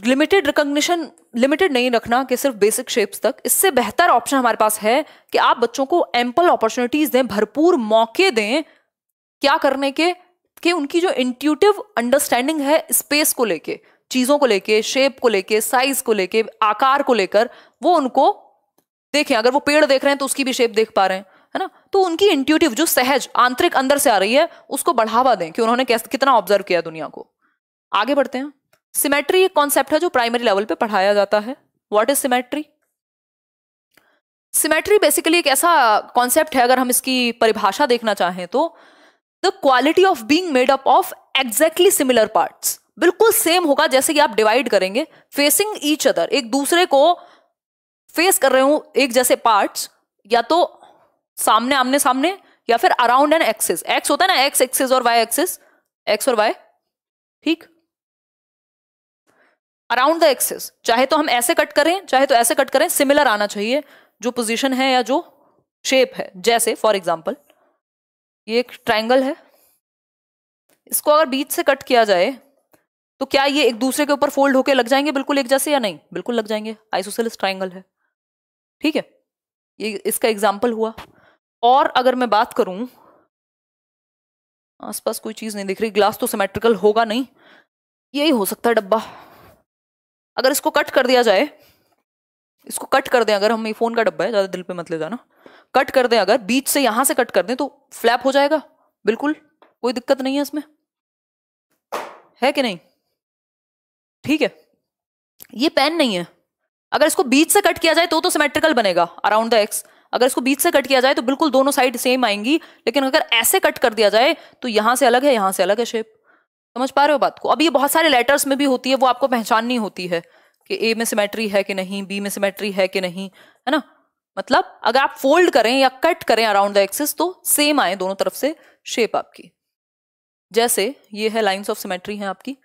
लिमिटेड रिकॉग्निशन लिमिटेड नहीं रखना कि सिर्फ बेसिक शेप्स तक इससे बेहतर ऑप्शन हमारे पास है कि आप बच्चों को एम्पल अपॉर्चुनिटीज दें भरपूर मौके दें क्या करने के कि उनकी जो इंट्यूटिव अंडरस्टैंडिंग है स्पेस को लेके चीज़ों को लेके शेप को लेके साइज को लेके आकार को लेकर वो उनको देखें अगर वो पेड़ देख रहे हैं तो उसकी भी शेप देख पा रहे हैं है ना तो उनकी इंट्यूटिव जो सहज आंतरिक अंदर से आ रही है उसको बढ़ावा दें कि उन्होंने कितना ऑब्जर्व किया दुनिया को आगे बढ़ते हैं सिमेट्री एक कॉन्सेप्ट है जो प्राइमरी लेवल पे पढ़ाया जाता है what is symmetry symmetry basically एक ऐसा कॉन्सेप्ट है अगर हम इसकी परिभाषा देखना चाहें तो the quality of being made up of exactly similar parts बिल्कुल सेम होगा जैसे कि आप डिवाइड करेंगे फेसिंग ईच अदर एक दूसरे को फेस कर रहे हूं एक जैसे पार्ट्स या तो सामने आमने सामने या फिर अराउंड एन एक्सिस एक्स होता है ना एक्स एक्सिस और वाई एक्सिस एक्स और वाई ठीक अराउंड द एक्सेस चाहे तो हम ऐसे कट करें चाहे तो ऐसे कट करें सिमिलर आना चाहिए जो पोजिशन है या जो शेप है जैसे फॉर एग्जाम्पल ये एक ट्राइंगल है इसको अगर बीच से कट किया जाए तो क्या ये एक दूसरे के ऊपर फोल्ड होके लग जाएंगे बिल्कुल एक जैसे या नहीं बिल्कुल लग जाएंगे आइसोसेलिस ट्राइंगल है ठीक है ये इसका एग्जाम्पल हुआ और अगर मैं बात करूं आसपास कोई चीज़ नहीं दिख रही ग्लास तो सिमेट्रिकल होगा नहीं यही हो सकता है डब्बा अगर इसको कट कर दिया जाए इसको कट कर दें अगर हम ये फोन का डब्बा है ज़्यादा दिल पे मत ले जाना कट कर दें अगर बीच से यहां से कट कर दें तो फ्लैप हो जाएगा बिल्कुल कोई दिक्कत नहीं है इसमें है कि नहीं ठीक है ये पेन नहीं है अगर इसको बीच से कट किया जाए तो तो सिमेट्रिकल बनेगा अराउंड द एक्स अगर इसको बीच से कट किया जाए तो बिल्कुल दोनों साइड सेम आएंगी लेकिन अगर ऐसे कट कर दिया जाए तो यहां से अलग है यहां से अलग है शेप समझ पा रहे हो बात को अब ये बहुत सारे लेटर्स में भी होती है वो आपको पहचाननी होती है कि ए में सिमेट्री है कि नहीं बी में सिमेट्री है कि नहीं है ना मतलब अगर आप फोल्ड करें या कट करें अराउंड द एक्सिस तो सेम आए दोनों तरफ से शेप आपकी जैसे ये है लाइंस ऑफ सिमेट्री है आपकी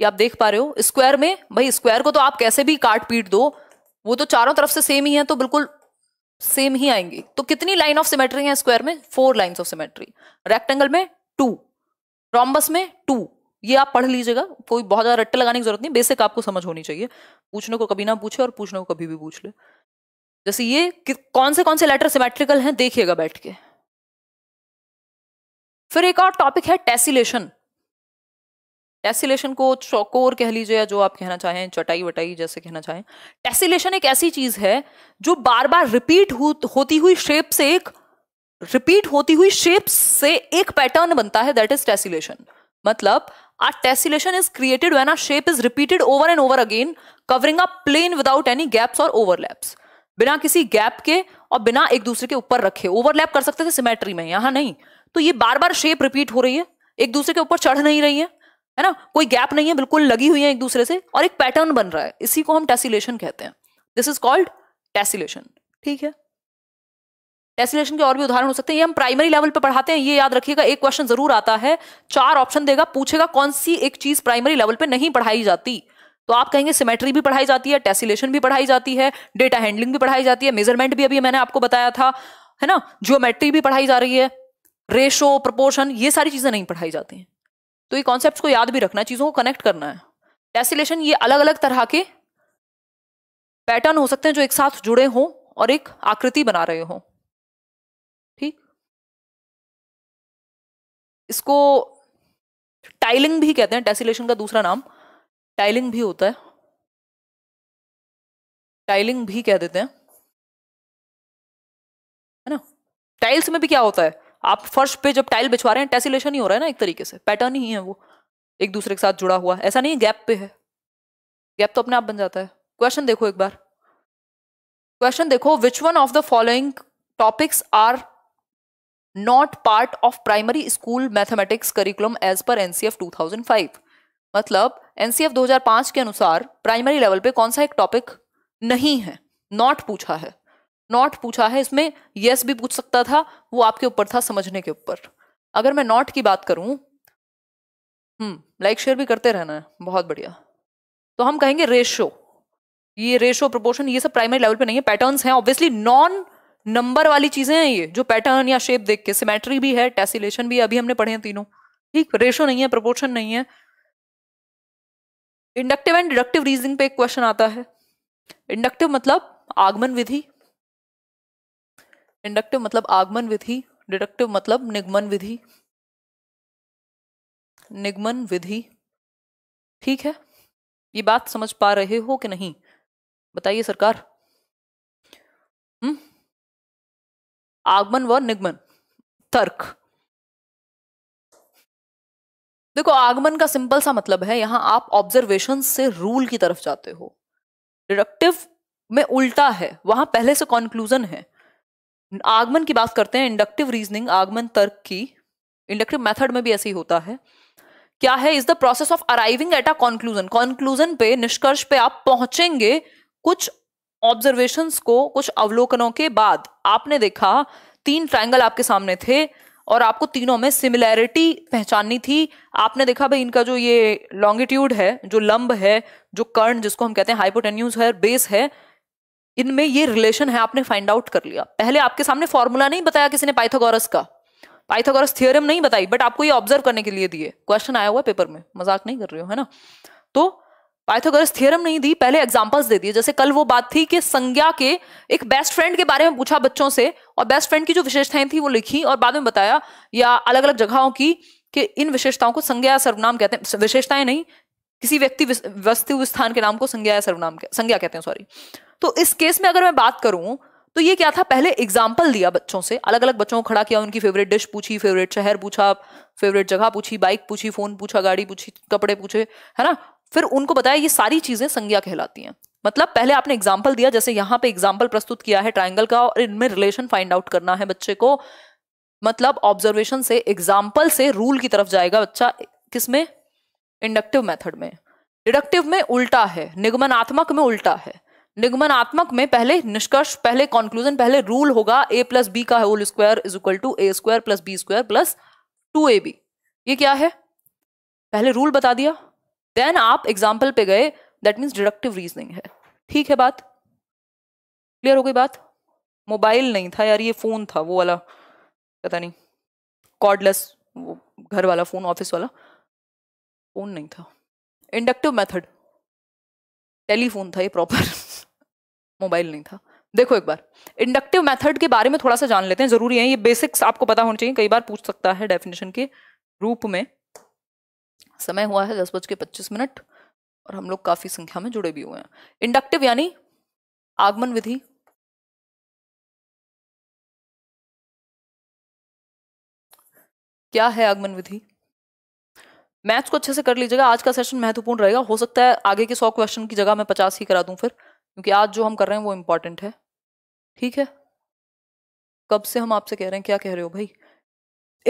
ये आप देख पा रहे हो स्क्वायर में भाई स्क्वायर को तो आप कैसे भी काट पीट दो वो तो चारों तरफ से सेम ही है तो बिल्कुल सेम ही आएंगी तो कितनी लाइन ऑफ सिमेट्री है स्क्वायर में four lines of symmetry rectangle में टू रॉम्बस में टू ये आप पढ़ लीजिएगा कोई बहुत ज़्यादा रट्टे लगाने की जरूरत नहीं बेसिक आपको समझ होनी चाहिए पूछने को कभी ना पूछे और पूछने को कभी भी पूछ ले जैसे ये कि कौन से कौन से लेटर सिमेट्रिकल हैं देखिएगा बैठ के फिर एक और टॉपिक है टेसिलेशन टेसिलेशन को चौकोर कह लीजिए या जो आप कहना चाहें चटाई वटाई जैसे कहना चाहें टेसिलेशन एक ऐसी चीज है जो बार बार रिपीट होती हुई शेप से एक रिपीट होती हुई शेप से एक पैटर्न बनता है दैट इज टेसिलेशन मतलब a tessellation is created when a shape is repeated over and over again covering a plane without any gaps और ओवरलैप्स बिना किसी गैप के और बिना एक दूसरे के ऊपर रखे ओवरलैप कर सकते थे सिमेट्री में यहां नहीं तो ये बार बार शेप रिपीट हो रही है एक दूसरे के ऊपर चढ़ नहीं रही है है ना कोई गैप नहीं है बिल्कुल लगी हुई है एक दूसरे से और एक पैटर्न बन रहा है इसी को हम टेसिलेशन कहते हैं दिस इज कॉल्ड टेसिलेशन ठीक है टेस्लेशन के और भी उदाहरण हो सकते हैं ये हम प्राइमरी लेवल पर पढ़ाते हैं ये याद रखिएगा एक क्वेश्चन जरूर आता है चार ऑप्शन देगा पूछेगा कौन सी एक चीज प्राइमरी लेवल पर नहीं पढ़ाई जाती तो आप कहेंगे सिमेट्री भी पढ़ाई जाती है टेसिलेशन भी पढ़ाई जाती है डेटा हैंडलिंग भी पढ़ाई जाती है मेजरमेंट भी अभी मैंने आपको बताया था है ना जियोमेट्री भी पढ़ाई जा रही है रेशो प्रपोर्शन ये सारी चीज़ें नहीं पढ़ाई जाती हैं तो ये कॉन्सेप्ट को याद भी रखना है चीज़ों को कनेक्ट करना है टेसिलेशन ये अलग अलग तरह के पैटर्न हो सकते हैं जो एक साथ जुड़े हों और एक आकृति बना रहे हों इसको टाइलिंग भी कहते हैं टेसिलेशन का दूसरा नाम टाइलिंग भी होता है टाइलिंग भी कह देते हैं है ना टाइल्स में भी क्या होता है आप फर्श पे जब टाइल बिछवा रहे हैं टेसिलेशन ही हो रहा है ना एक तरीके से पैटर्न ही है वो एक दूसरे के साथ जुड़ा हुआ ऐसा नहीं है गैप पे है गैप तो अपने आप बन जाता है क्वेश्चन देखो एक बार क्वेश्चन देखो which one of the following topics are not part of primary school mathematics curriculum as per NCF 2005 मतलब एनसीएफ 2005 के अनुसार प्राइमरी लेवल पे कौन सा एक टॉपिक नहीं है नॉट पूछा है नॉट पूछा है इसमें यस yes भी पूछ सकता था वो आपके ऊपर था समझने के ऊपर अगर मैं नॉट की बात करूं हम्म लाइक शेयर भी करते रहना है बहुत बढ़िया तो हम कहेंगे रेशो ये रेशो प्रोपोर्शन ये सब प्राइमरी लेवल पे नहीं है पैटर्न्स हैं ऑब्वियसली नॉन नंबर वाली चीजें हैं ये जो पैटर्न या शेप देख के सिमेट्री भी है टेसिलेशन भी है अभी हमने पढ़े हैं तीनों ठीक रेशो नहीं है प्रोपोर्शन नहीं है इंडक्टिव एंड डिडक्टिव रीजनिंग पे एक क्वेश्चन आता है इंडक्टिव मतलब आगमन विधि इंडक्टिव मतलब आगमन विधि डिडक्टिव मतलब निगमन विधि निगमन विधि ठीक है ये बात समझ पा रहे हो कि नहीं बताइए सरकार हम्म आगमन व निगमन तर्क देखो आगमन का सिंपल सा मतलब है यहां आप ऑब्जर्वेशन से रूल की तरफ जाते हो डिडक्टिव में उल्टा है वहां पहले से कॉन्क्लूजन है आगमन की बात करते हैं इंडक्टिव रीजनिंग आगमन तर्क की इंडक्टिव मेथड में भी ऐसे ही होता है क्या है is the process of arriving at a conclusion conclusion पे निष्कर्ष पे आप पहुंचेंगे कुछ ऑब्जर्वेशन को कुछ अवलोकनों के बाद आपने देखा तीन ट्राइंगल आपके सामने थे और आपको तीनों में सिमिलैरिटी पहचाननी थी आपने देखा भाई इनका जो ये लॉन्गिट्यूड है जो लंब है जो कर्ण जिसको हम कहते हैं हाइपोटेन्यूज है बेस है इनमें ये रिलेशन है आपने फाइंड आउट कर लिया पहले आपके सामने फॉर्मूला नहीं बताया किसी ने पाइथागोरस का पाइथागोरस थियोरम नहीं बताई बट आपको ये ऑब्जर्व करने के लिए दिए क्वेश्चन आया हुआ पेपर में मजाक नहीं कर रही हो है ना तो पाइथागोरस थ्योरम नहीं दी पहले एग्जांपल्स दे दिए जैसे कल वो बात थी कि संज्ञा के एक बेस्ट फ्रेंड के बारे में पूछा बच्चों से और बेस्ट फ्रेंड की जो विशेषताएं थी वो लिखी और बाद में बताया या अलग अलग जगहों की कि इन विशेषताओं को संज्ञा या सर्वनाम कहते हैं विशेषताएं नहीं किसी व्यक्ति वस्तु स्थान के नाम को संज्ञा या सर्वनाम संज्ञा कहते हैं सॉरी तो इस केस में अगर मैं बात करूं तो ये क्या था पहले एग्जाम्पल दिया बच्चों से अलग अलग बच्चों को खड़ा किया उनकी फेवरेट डिश पूछी फेवरेट शहर पूछा फेवरेट जगह पूछी बाइक पूछी फोन पूछा गाड़ी पूछी कपड़े पूछे है ना फिर उनको बताया ये सारी चीजें संज्ञा कहलाती हैं मतलब पहले आपने एग्जाम्पल दिया जैसे यहाँ पे एग्जाम्पल प्रस्तुत किया है ट्राइंगल का और इनमें रिलेशन फाइंड आउट करना है बच्चे को मतलब ऑब्जर्वेशन से एग्जाम्पल से रूल की तरफ जाएगा बच्चा किसमें इंडक्टिव मेथड में डिडक्टिव में उल्टा है निगमनात्मक में उल्टा है निगमनात्मक में पहले निष्कर्ष पहले कॉन्क्लूजन पहले रूल होगा ए प्लस बी का whole square is equal to A square plus B square plus two A B ये क्या है पहले रूल बता दिया देन आप एग्जाम्पल पे गए दैट मीन्स डिडक्टिव रीजनिंग है ठीक है बात क्लियर हो गई बात मोबाइल नहीं था यार ये फोन था वो वाला पता नहीं कॉर्डलेस वो घर वाला फोन ऑफिस वाला फोन नहीं था इंडक्टिव मेथड टेलीफोन था ये प्रॉपर मोबाइल [laughs] नहीं था देखो एक बार इंडक्टिव मेथड के बारे में थोड़ा सा जान लेते हैं जरूरी है ये बेसिक्स आपको पता होना चाहिए कई बार पूछ सकता है डेफिनेशन के रूप में समय हुआ है दस बज के पच्चीस मिनट और हम लोग काफी संख्या में जुड़े भी हुए हैं इंडक्टिव यानी आगमन विधि क्या है आगमन विधि मैथ्स को अच्छे से कर लीजिएगा आज का सेशन महत्वपूर्ण रहेगा हो सकता है आगे के सौ क्वेश्चन की जगह मैं पचास ही करा दूं फिर क्योंकि आज जो हम कर रहे हैं वो इंपॉर्टेंट है ठीक है कब से हम आपसे कह रहे हैं क्या कह रहे हो भाई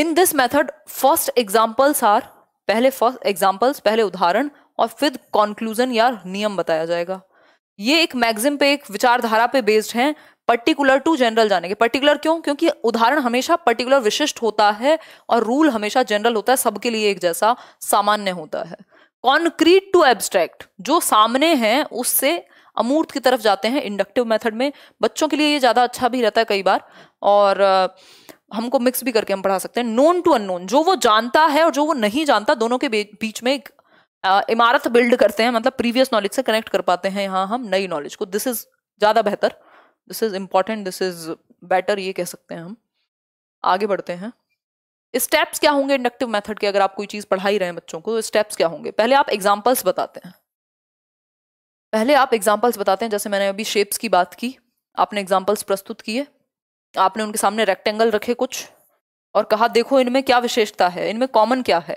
in this method first examples are पहले फर्स्ट एग्जाम्पल्स पहले उदाहरण और फिर कॉन्क्लूजन या नियम बताया जाएगा ये एक मैगजिम पे एक विचारधारा पे बेस्ड है पर्टिकुलर टू जनरल जाने के पर्टिकुलर क्यों क्योंकि उदाहरण हमेशा पर्टिकुलर विशिष्ट होता है और रूल हमेशा जनरल होता है सबके लिए एक जैसा सामान्य होता है कॉन्क्रीट टू एब्स्ट्रैक्ट जो सामने हैं उससे अमूर्त की तरफ जाते हैं इंडक्टिव मेथड में बच्चों के लिए ये ज़्यादा अच्छा भी रहता है कई बार और uh, हमको मिक्स भी करके हम पढ़ा सकते हैं नोन टू अननोन जो वो जानता है और जो वो नहीं जानता दोनों के बीच में एक इमारत बिल्ड करते हैं मतलब प्रीवियस नॉलेज से कनेक्ट कर पाते हैं यहाँ हम नई नॉलेज को दिस इज ज़्यादा बेहतर this is important this is better ये कह सकते हैं हम आगे बढ़ते हैं स्टेप्स क्या होंगे इंडक्टिव मेथड के अगर आप कोई चीज़ पढ़ा ही रहे हैं बच्चों को स्टेप्स तो क्या होंगे पहले आप एग्जाम्पल्स बताते हैं पहले आप एग्जाम्पल्स बताते हैं जैसे मैंने अभी शेप्स की बात की आपने एग्जाम्पल्स प्रस्तुत किए आपने उनके सामने रेक्टेंगल रखे कुछ और कहा देखो इनमें क्या विशेषता है इनमें कॉमन क्या है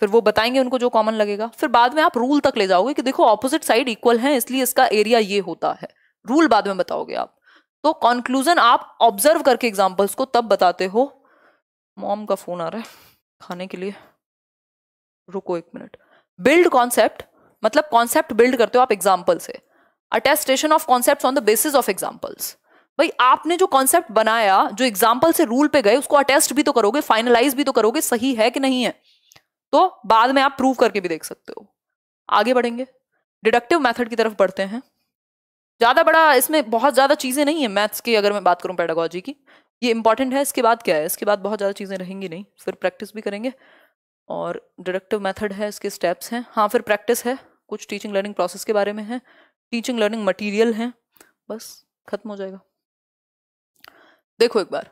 फिर वो बताएंगे उनको जो कॉमन लगेगा फिर बाद में आप रूल तक ले जाओगे कि देखो ऑपोजिट साइड इक्वल है इसलिए इसका एरिया ये होता है रूल बाद में बताओगे आप तो कंक्लूजन आप ऑब्जर्व करके एग्जाम्पल्स को तब बताते हो मॉम का फोन आ रहा है खाने के लिए रुको एक मिनट बिल्ड कॉन्सेप्ट मतलब कॉन्सेप्ट बिल्ड करते हो आप एग्जाम्पल से attestation of concept on the basis of examples भाई आपने जो कॉन्सेप्ट बनाया जो एग्जाम्पल से रूल पे गए उसको अटेस्ट भी तो करोगे फाइनलाइज भी तो करोगे सही है कि नहीं है तो बाद में आप प्रूव करके भी देख सकते हो आगे बढ़ेंगे डिडक्टिव मेथड की तरफ बढ़ते हैं ज़्यादा बड़ा इसमें बहुत ज़्यादा चीज़ें नहीं है मैथ्स की अगर मैं बात करूँ पेडागोजी की ये इंपॉर्टेंट है इसके बाद क्या है इसके बाद बहुत ज़्यादा चीज़ें रहेंगी नहीं फिर प्रैक्टिस भी करेंगे और डिडक्टिव मेथड है इसके स्टेप्स हैं हाँ फिर प्रैक्टिस है कुछ टीचिंग लर्निंग प्रोसेस के बारे में है टीचिंग लर्निंग मटेरियल हैं बस खत्म हो जाएगा देखो एक बार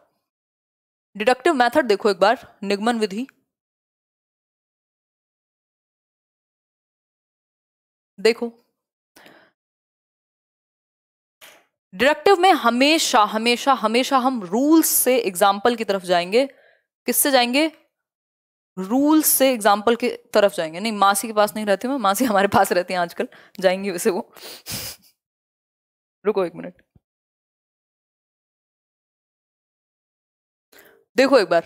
डिडक्टिव मेथड देखो एक बार निगमन विधि देखो डिडक्टिव में हमेशा हमेशा हमेशा हम रूल्स से एग्जाम्पल की तरफ जाएंगे किससे जाएंगे रूल से एग्जाम्पल की तरफ जाएंगे नहीं मासी के पास नहीं रहती मैं मासी हमारे पास रहती हैं आजकल जाएंगी वैसे वो [laughs] रुको एक मिनट देखो एक बार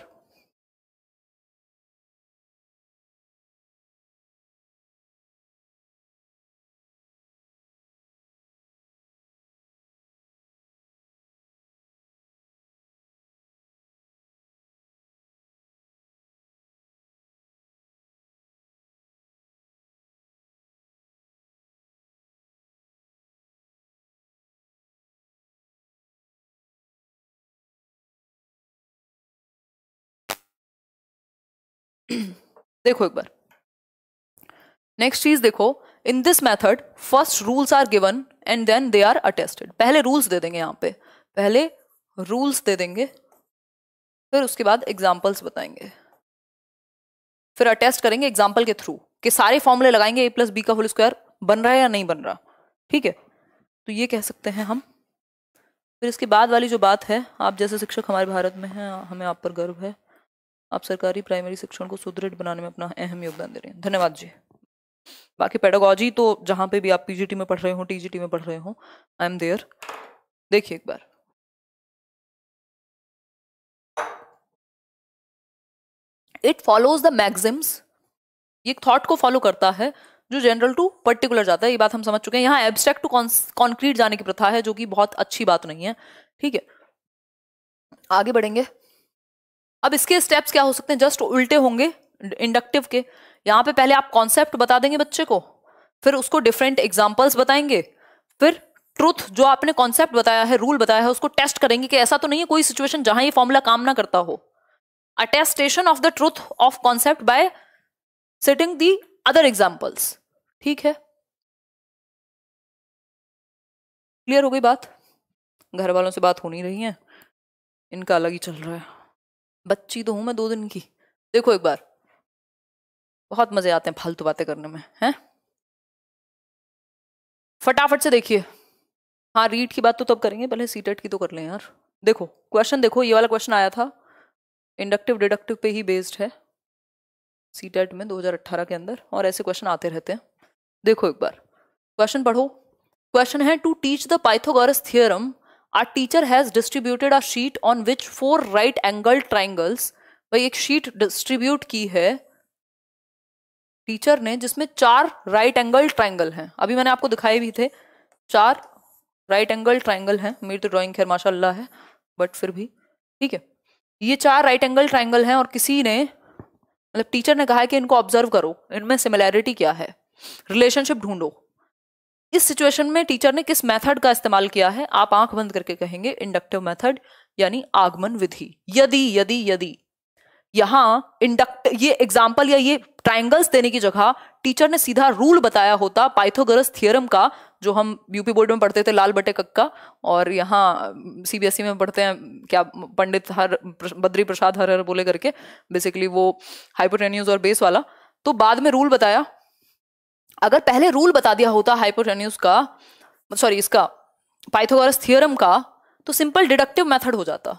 [clears throat] देखो एक बार नेक्स्ट चीज देखो in this method first rules are given and then they are attested पहले रूल्स दे देंगे यहां पे पहले रूल्स दे देंगे फिर उसके बाद एग्जाम्पल्स बताएंगे फिर अटेस्ट करेंगे एग्जाम्पल के थ्रू कि सारे फॉर्मूले लगाएंगे ए प्लस बी का होल स्क्वायर बन रहा है या नहीं बन रहा ठीक है तो ये कह सकते हैं हम फिर इसके बाद वाली जो बात है आप जैसे शिक्षक हमारे भारत में हैं हमें आप पर गर्व है आप सरकारी प्राइमरी शिक्षण को सुदृढ़ बनाने में अपना अहम योगदान दे रहे हैं धन्यवाद जी बाकी पेडागोजी तो जहाँ पे भी आप पीजीटी में पढ़ रहे हो टीजीटी में पढ़ रहे हो आई एम देयर देखिए एक बार इट फॉलोज द मैगजिम्स ये थॉट को फॉलो करता है जो जनरल टू पर्टिकुलर जाता है ये बात हम समझ चुके हैं यहाँ एब्स्ट्रैक्ट टू कॉन्क्रीट जाने की प्रथा है जो कि बहुत अच्छी बात नहीं है ठीक है आगे बढ़ेंगे अब इसके स्टेप्स क्या हो सकते हैं जस्ट उल्टे होंगे इंडक्टिव के यहाँ पे पहले आप कॉन्सेप्ट बता देंगे बच्चे को फिर उसको डिफरेंट एग्जाम्पल्स बताएंगे फिर ट्रूथ जो आपने कॉन्सेप्ट बताया है रूल बताया है उसको टेस्ट करेंगे कि ऐसा तो नहीं है कोई सिचुएशन जहां ये फॉर्मूला काम ना करता हो attestation of the truth of concept by setting the other examples ठीक है क्लियर हो गई बात घर वालों से बात हो नहीं रही है इनका अलग ही चल रहा है बच्ची तो हूं मैं दो दिन की देखो एक बार बहुत मजे आते हैं फालतू बातें करने में है फटाफट से देखिए हाँ रीट की बात तो तब करेंगे पहले सीटेट e की तो कर लें यार देखो क्वेश्चन देखो ये वाला क्वेश्चन आया था इंडक्टिव डिडक्टिव पे ही बेस्ड है सीटेट e में 2018 के अंदर और ऐसे क्वेश्चन आते रहते हैं देखो एक बार क्वेश्चन पढ़ो क्वेश्चन है to teach the Pythagoras theorem are teacher has distributed a sheet on which four right angle triangles भाई एक शीट डिस्ट्रीब्यूट की है टीचर ने जिसमें चार राइट एंगल ट्राइंगल हैं अभी मैंने आपको दिखाए भी थे चार राइट एंगल ट्राइंगल हैं मेरी तो ड्राइंग खैर माशाल्लाह है बट फिर भी ठीक है ये चार राइट एंगल ट्राइंगल हैं और किसी ने मतलब टीचर ने कहा है कि इनको ऑब्जर्व करो इनमें सिमिलैरिटी क्या है रिलेशनशिप ढूंढो इस सिचुएशन में टीचर ने किस मेथड का इस्तेमाल किया है आप आंख बंद करके कहेंगे इंडक्टिव मेथड यानी आगमन विधि यदि यदि यदि यहां इंडक्ट ये एग्जाम्पल या ये ट्राइंगल्स देने की जगह टीचर ने सीधा रूल बताया होता पाइथोगरस थियरम का जो हम यूपी बोर्ड में पढ़ते थे लाल बटे कक्का और यहाँ सीबीएसई e में पढ़ते हैं क्या पंडित हर बद्री प्रसाद हर हर बोले करके बेसिकली वो हाइपोटेन्यूज और बेस वाला तो बाद में रूल बताया अगर पहले रूल बता दिया होता हाइपोटेन्यूज का सॉरी इसका पाइथोगोरस थियरम का तो सिंपल डिडक्टिव मेथड हो जाता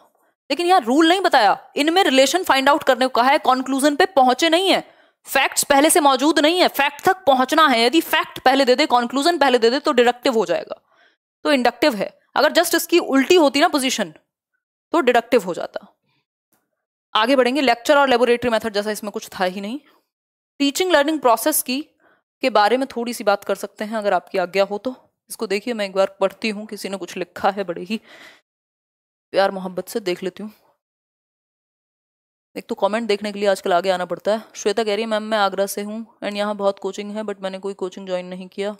लेकिन यार रूल नहीं बताया इनमें रिलेशन फाइंड आउट करने को कहा है कॉन्क्लूजन पे पहुंचे नहीं है फैक्ट्स पहले से मौजूद नहीं है फैक्ट तक पहुंचना है यदि फैक्ट पहले दे दे कॉन्क्लूजन पहले दे दे तो डिडक्टिव हो जाएगा तो इंडक्टिव है अगर जस्ट इसकी उल्टी होती ना पोजिशन तो डिडक्टिव हो जाता आगे बढ़ेंगे लेक्चर और लेबोरेटरी मेथड जैसा इसमें कुछ था ही नहीं टीचिंग लर्निंग प्रोसेस की के बारे में थोड़ी सी बात कर सकते हैं अगर आपकी आज्ञा हो तो इसको देखिए मैं एक बार पढ़ती हूँ किसी ने कुछ लिखा है बड़े ही प्यार मोहब्बत से देख लेती हूँ एक तो कमेंट देखने के लिए आजकल आगे आना पड़ता है श्वेता कह रही है मैम मैं आगरा से हूँ एंड यहाँ बहुत कोचिंग है बट मैंने कोई कोचिंग ज्वाइन नहीं किया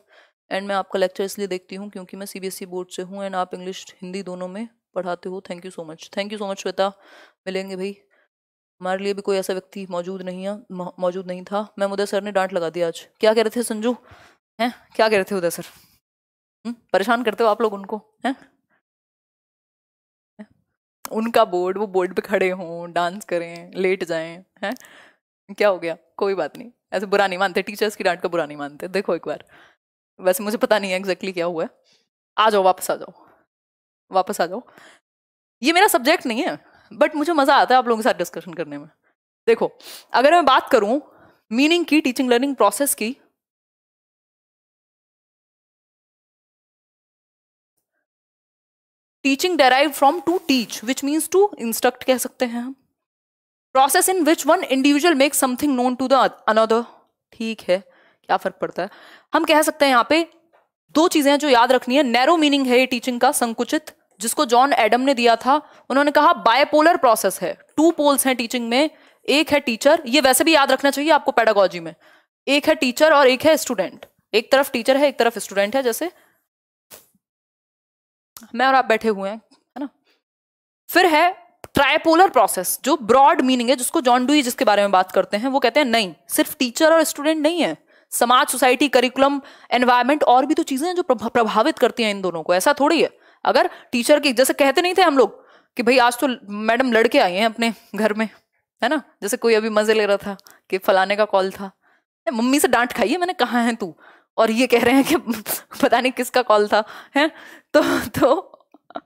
एंड मैं आपका लेक्चर इसलिए देखती हूँ क्योंकि मैं सीबीएसई बोर्ड e से हूँ एंड आप इंग्लिश हिंदी दोनों में पढ़ाते हो thank you so much thank you so much Shweta मिलेंगे भाई हमारे लिए भी कोई ऐसा व्यक्ति मौजूद नहीं है मौजूद नहीं था मैम उदय सर ने डांट लगा दिया आज क्या कह रहे थे संजू हैं क्या कह रहे थे उदय सर हम्म, परेशान करते हो आप लोग उनको हैं उनका बोर्ड वो बोर्ड पे खड़े हों डांस करें लेट जाए हैं क्या हो गया कोई बात नहीं ऐसे बुरा नहीं मानते टीचर्स की डांट का बुरा नहीं मानते देखो एक बार वैसे मुझे पता नहीं है एग्जैक्टली क्या हुआ है आ जाओ वापस आ जाओ वापस आ जाओ ये मेरा सब्जेक्ट नहीं है बट मुझे मज़ा आता है आप लोगों के साथ डिस्कशन करने में देखो अगर मैं बात करूं मीनिंग की टीचिंग लर्निंग प्रोसेस की teaching derive from to teach which means to instruct कह सकते हैं हम process in which one individual make something known to the another ठीक है क्या फर्क पड़ता है हम कह सकते हैं यहां पे दो चीजें हैं जो याद रखनी है नैरो मीनिंग है ये टीचिंग का संकुचित जिसको जॉन एडम ने दिया था उन्होंने कहा बायपोलर प्रोसेस है टू पोल्स हैं टीचिंग में एक है टीचर ये वैसे भी याद रखना चाहिए आपको पेडागोजी में एक है टीचर और एक है स्टूडेंट एक तरफ टीचर है एक तरफ स्टूडेंट है जैसे मैं और आप बैठे हुए हैं है ना फिर है ट्राइपोलर प्रोसेस जो ब्रॉड मीनिंग है जिसको जॉन डुई जिसके बारे में बात करते हैं वो कहते हैं नहीं सिर्फ टीचर और स्टूडेंट नहीं है समाज सोसाइटी करिकुलम एनवायरमेंट और भी तो चीजें हैं जो प्रभावित करती हैं इन दोनों को ऐसा थोड़ी है अगर टीचर की जैसे कहते नहीं थे हम लोग कि भाई आज तो मैडम लड़के आए हैं अपने घर में है ना जैसे कोई अभी मजे ले रहा था कि फलाने का कॉल था मम्मी से डांट खाई है मैंने कहा है तू और ये कह रहे हैं कि [laughs] पता नहीं किसका कॉल था है तो तो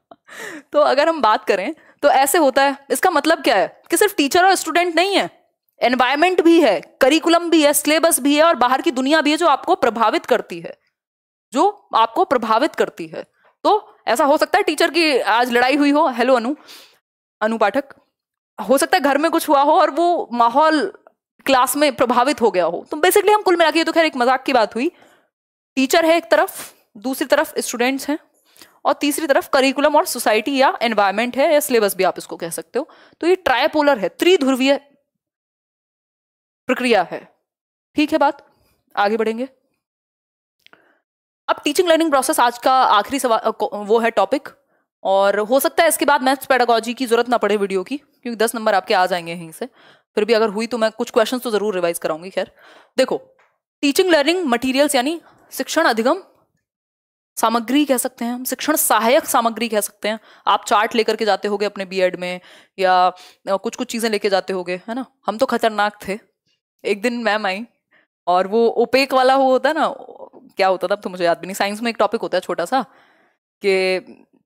[laughs] तो अगर हम बात करें तो ऐसे होता है इसका मतलब क्या है कि सिर्फ टीचर और स्टूडेंट नहीं है एनवायरमेंट भी है करिकुलम भी है सिलेबस भी है और बाहर की दुनिया भी है जो आपको प्रभावित करती है जो आपको प्रभावित करती है तो ऐसा हो सकता है टीचर की आज लड़ाई हुई हो हेलो अनु अनु पाठक हो सकता है घर में कुछ हुआ हो और वो माहौल क्लास में प्रभावित हो गया हो तो बेसिकली हम कुल मिला के तो खैर एक मजाक की बात हुई टीचर है एक तरफ दूसरी तरफ स्टूडेंट्स हैं और तीसरी तरफ करिकुलम और सोसाइटी या एनवायरमेंट है या सिलेबस भी आप इसको कह सकते हो तो ये ट्रायपोलर है त्रिध्रुवीय प्रक्रिया है ठीक है बात आगे बढ़ेंगे अब टीचिंग लर्निंग प्रोसेस आज का आखिरी सवाल वो है टॉपिक और हो सकता है इसके बाद मैथ्स पैडागोजी की जरूरत ना पड़े वीडियो की क्योंकि दस नंबर आपके आ जाएंगे यहीं से फिर भी अगर हुई तो मैं कुछ क्वेश्चन तो जरूर रिवाइज कराऊंगी खैर देखो टीचिंग लर्निंग मटीरियल्स यानी शिक्षण अधिगम सामग्री कह सकते हैं हम शिक्षण सहायक सामग्री कह सकते हैं आप चार्ट लेकर के जाते होगे अपने बीएड में या कुछ कुछ चीज़ें लेके जाते होगे है ना हम तो खतरनाक थे एक दिन मैम आई और वो ओपेक वाला वो होता है ना क्या होता था तो मुझे याद भी नहीं साइंस में एक टॉपिक होता है छोटा सा कि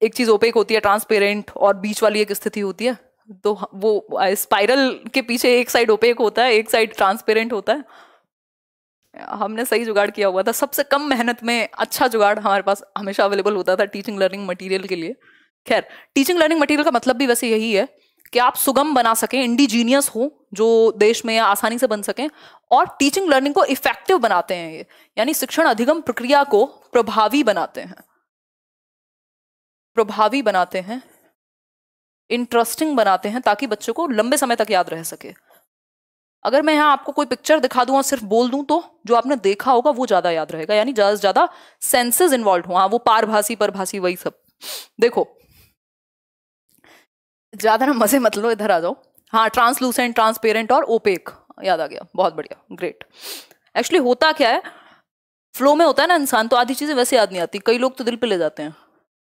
एक चीज़ ओपेक होती है ट्रांसपेरेंट और बीच वाली एक स्थिति होती है तो वो स्पाइरल के पीछे एक साइड ओपेक होता है एक साइड ट्रांसपेरेंट होता है हमने सही जुगाड़ किया हुआ था सबसे कम मेहनत में अच्छा जुगाड़ हमारे पास हमेशा अवेलेबल होता था टीचिंग लर्निंग मटेरियल के लिए खैर टीचिंग लर्निंग मटेरियल का मतलब भी वैसे यही है कि आप सुगम बना सकें इंडिजीनियस हो जो देश में आसानी से बन सकें और टीचिंग लर्निंग को इफेक्टिव बनाते हैं ये यानी शिक्षण अधिगम प्रक्रिया को प्रभावी बनाते हैं प्रभावी बनाते हैं इंटरेस्टिंग बनाते हैं ताकि बच्चों को लंबे समय तक याद रह सके अगर मैं यहाँ आपको कोई पिक्चर दिखा दूँ और सिर्फ बोल दूँ तो जो आपने देखा होगा वो ज़्यादा याद रहेगा यानी ज़्यादा से ज़्यादा सेंसेस इन्वॉल्व हों हाँ, वो पारभाषी परभाषी वही सब देखो ज़्यादा ना मज़े मत लो इधर आ जाओ हाँ ट्रांसलूसेंट ट्रांसपेरेंट और ओपेक याद आ गया बहुत बढ़िया ग्रेट एक्चुअली होता क्या है फ्लो में होता है ना इंसान तो आधी चीज़ें वैसे याद नहीं आती कई लोग तो दिल पे ले जाते हैं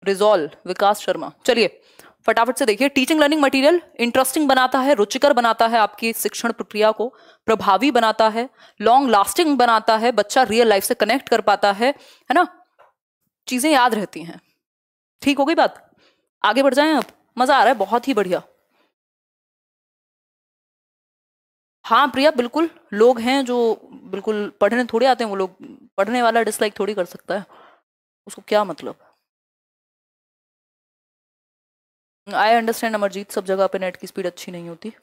रिजॉल्व विकास शर्मा चलिए फटाफट से देखिए टीचिंग लर्निंग मटेरियल इंटरेस्टिंग बनाता है रुचिकर बनाता है आपकी शिक्षण प्रक्रिया को प्रभावी बनाता है लॉन्ग लास्टिंग बनाता है बच्चा रियल लाइफ से कनेक्ट कर पाता है है ना चीज़ें याद रहती हैं ठीक हो गई बात आगे बढ़ जाएं आप मजा आ रहा है बहुत ही बढ़िया हाँ प्रिया बिल्कुल लोग हैं जो बिल्कुल पढ़ने थोड़े आते हैं वो लोग पढ़ने वाला डिसलाइक थोड़ी कर सकता है उसको क्या मतलब आई अंडरस्टैंड अमरजीत सब जगह पे नेट की स्पीड अच्छी नहीं होती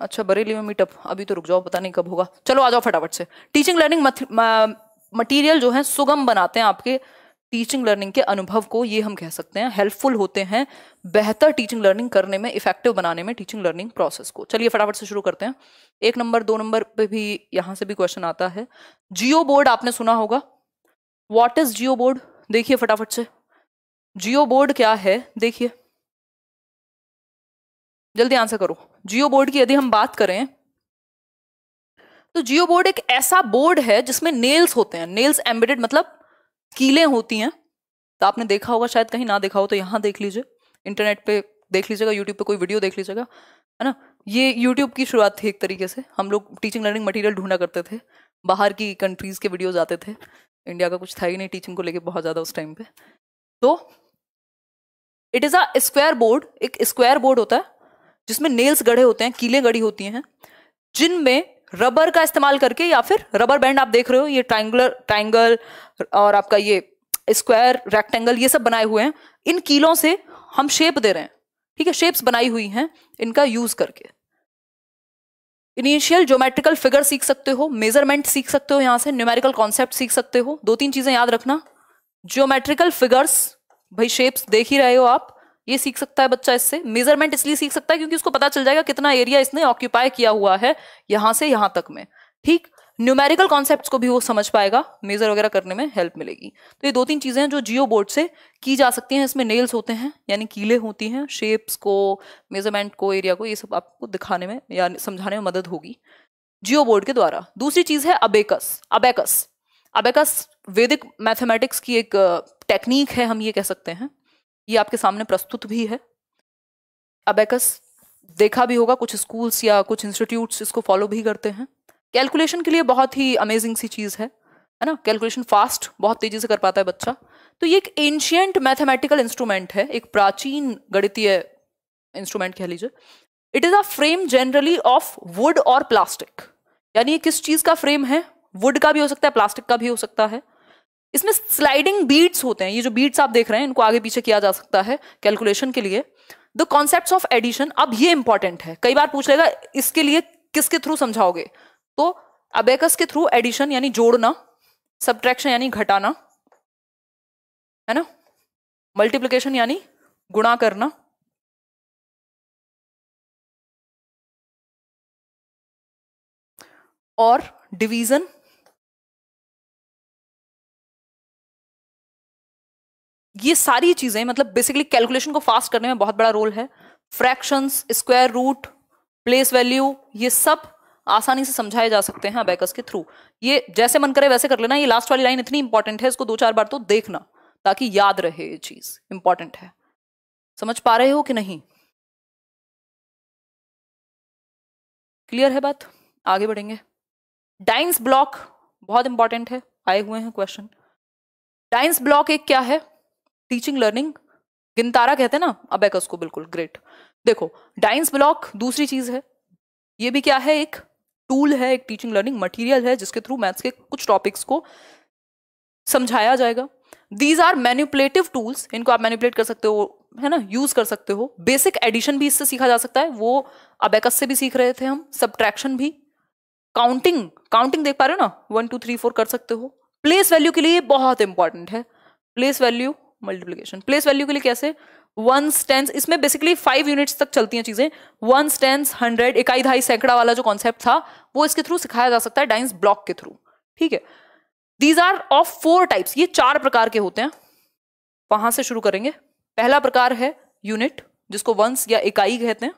अच्छा बरेली में मीटअप अभी तो रुक जाओ पता नहीं कब होगा चलो आ जाओ फटाफट से टीचिंग लर्निंग मटेरियल जो है सुगम बनाते हैं आपके टीचिंग लर्निंग के अनुभव को ये हम कह सकते हैं हेल्पफुल होते हैं बेहतर टीचिंग लर्निंग करने में इफेक्टिव बनाने में टीचिंग लर्निंग प्रोसेस को चलिए फटाफट से शुरू करते हैं एक नंबर दो नंबर पे भी यहाँ से भी क्वेश्चन आता है जियो बोर्ड आपने सुना होगा वॉट इज जियो बोर्ड देखिए फटाफट से जियो बोर्ड क्या है देखिए जल्दी आंसर करो जियो बोर्ड की यदि हम बात करें तो जियो बोर्ड एक ऐसा बोर्ड है जिसमें नेल्स होते हैं नेल्स एम्बेडेड मतलब कीलें होती हैं तो आपने देखा होगा शायद कहीं ना देखा हो तो यहाँ देख लीजिए इंटरनेट पे देख लीजिएगा यूट्यूब पे कोई वीडियो देख लीजिएगा है ना ये यूट्यूब की शुरुआत थी एक तरीके से हम लोग टीचिंग लर्निंग मटेरियल ढूंढा करते थे बाहर की कंट्रीज़ के वीडियोज आते थे इंडिया का कुछ था ही नहीं टीचिंग को लेकर बहुत ज़्यादा उस टाइम पे तो it is a square board एक स्क्वायर बोर्ड होता है जिसमें नेल्स गढ़े होते हैं कीलें गढ़ी होती हैं जिनमें रबर का इस्तेमाल करके या फिर रबर बैंड आप देख रहे हो ये ट्राइंगुलर ट्राइंगल और आपका ये स्क्वायर रेक्टेंगल ये सब बनाए हुए हैं इन कीलों से हम शेप दे रहे हैं ठीक है शेप्स बनाई हुई हैं इनका यूज करके इनिशियल ज्योमेट्रिकल फिगर सीख सकते हो मेजरमेंट सीख सकते हो यहां से न्यूमेरिकल कॉन्सेप्ट सीख सकते हो दो तीन चीजें याद रखना ज्योमेट्रिकल फिगर्स भाई शेप्स देख ही रहे हो आप ये सीख सकता है बच्चा इससे मेजरमेंट इसलिए सीख सकता है क्योंकि उसको पता चल जाएगा कितना एरिया इसने ऑक्यूपाई किया हुआ है यहां से यहां तक में ठीक न्यूमेरिकल कॉन्सेप्ट को भी वो समझ पाएगा मेजर वगैरह करने में हेल्प मिलेगी तो ये दो तीन चीज़ें हैं जो जियो बोर्ड से की जा सकती हैं इसमें नेल्स होते हैं यानी कीले होती हैं शेप्स को मेजरमेंट को एरिया को ये सब आपको दिखाने में या समझाने में मदद होगी जियो बोर्ड के द्वारा दूसरी चीज़ है abacus abacus abacus Vedic mathematics की एक टेक्निक है हम ये कह सकते हैं ये आपके सामने प्रस्तुत भी है अबेकस देखा भी होगा कुछ स्कूल्स या कुछ इंस्टीट्यूट्स इसको फॉलो भी करते हैं कैलकुलेशन के लिए बहुत ही अमेजिंग सी चीज़ है है ना कैलकुलेशन फास्ट बहुत तेज़ी से कर पाता है बच्चा तो ये एक एंशियंट मैथमेटिकल इंस्ट्रूमेंट है एक प्राचीन गणितीय इंस्ट्रूमेंट कह लीजिए it is a frame generally of wood और प्लास्टिक यानी ये किस चीज़ का फ्रेम है वुड का भी हो सकता है प्लास्टिक का भी हो सकता है इसमें स्लाइडिंग बीट्स होते हैं ये जो बीट्स आप देख रहे हैं इनको आगे पीछे किया जा सकता है कैलकुलेशन के लिए द कॉन्सेप्ट ऑफ एडिशन अब ये इंपॉर्टेंट है कई बार पूछ लेगा इसके लिए किसके थ्रू समझाओगे तो अबेकस के थ्रू एडिशन यानी जोड़ना सब्ट्रैक्शन यानी घटाना है ना मल्टीप्लीकेशन यानी गुणा करना और डिवीजन ये सारी चीजें मतलब बेसिकली कैलकुलेशन को फास्ट करने में बहुत बड़ा रोल है fractions square root place value ये सब आसानी से समझाए जा सकते हैं अबैकस के थ्रू ये जैसे मन करे वैसे कर लेना ये लास्ट वाली लाइन इतनी इंपॉर्टेंट है इसको दो चार बार तो देखना ताकि याद रहे ये चीज इंपॉर्टेंट है समझ पा रहे हो कि नहीं क्लियर है बात आगे बढ़ेंगे डाइंस ब्लॉक बहुत इंपॉर्टेंट है आए हुए हैं क्वेश्चन डाइंस ब्लॉक एक क्या है टीचिंग लर्निंग गिनतारा कहते हैं ना अबेकस को बिल्कुल ग्रेट देखो डाइंस ब्लॉक दूसरी चीज है ये भी क्या है एक टूल है एक टीचिंग लर्निंग मटेरियल है जिसके थ्रू मैथ्स के कुछ टॉपिक्स को समझाया जाएगा दीज आर मैन्युपुलेटिव टूल्स इनको आप मैन्युपलेट कर सकते हो है ना यूज कर सकते हो बेसिक एडिशन भी इससे सीखा जा सकता है वो अबेकस से भी सीख रहे थे हम सब्ट्रैक्शन भी काउंटिंग काउंटिंग देख पा रहे हो ना वन टू थ्री फोर कर सकते हो प्लेस वैल्यू के लिए बहुत इंपॉर्टेंट है place value multiplication place value के लिए कैसे वन स्टेंस इसमें बेसिकली फाइव यूनिट्स तक चलती हैं चीजें वन स्टेंस हंड्रेड इकाई ढाई सैकड़ा वाला जो कॉन्सेप्ट था वो इसके थ्रू सिखाया जा सकता है डाइंस ब्लॉक के थ्रू ठीक है these are of four types ये चार प्रकार के होते हैं वहां से शुरू करेंगे पहला प्रकार है यूनिट जिसको वंस या इकाई कहते हैं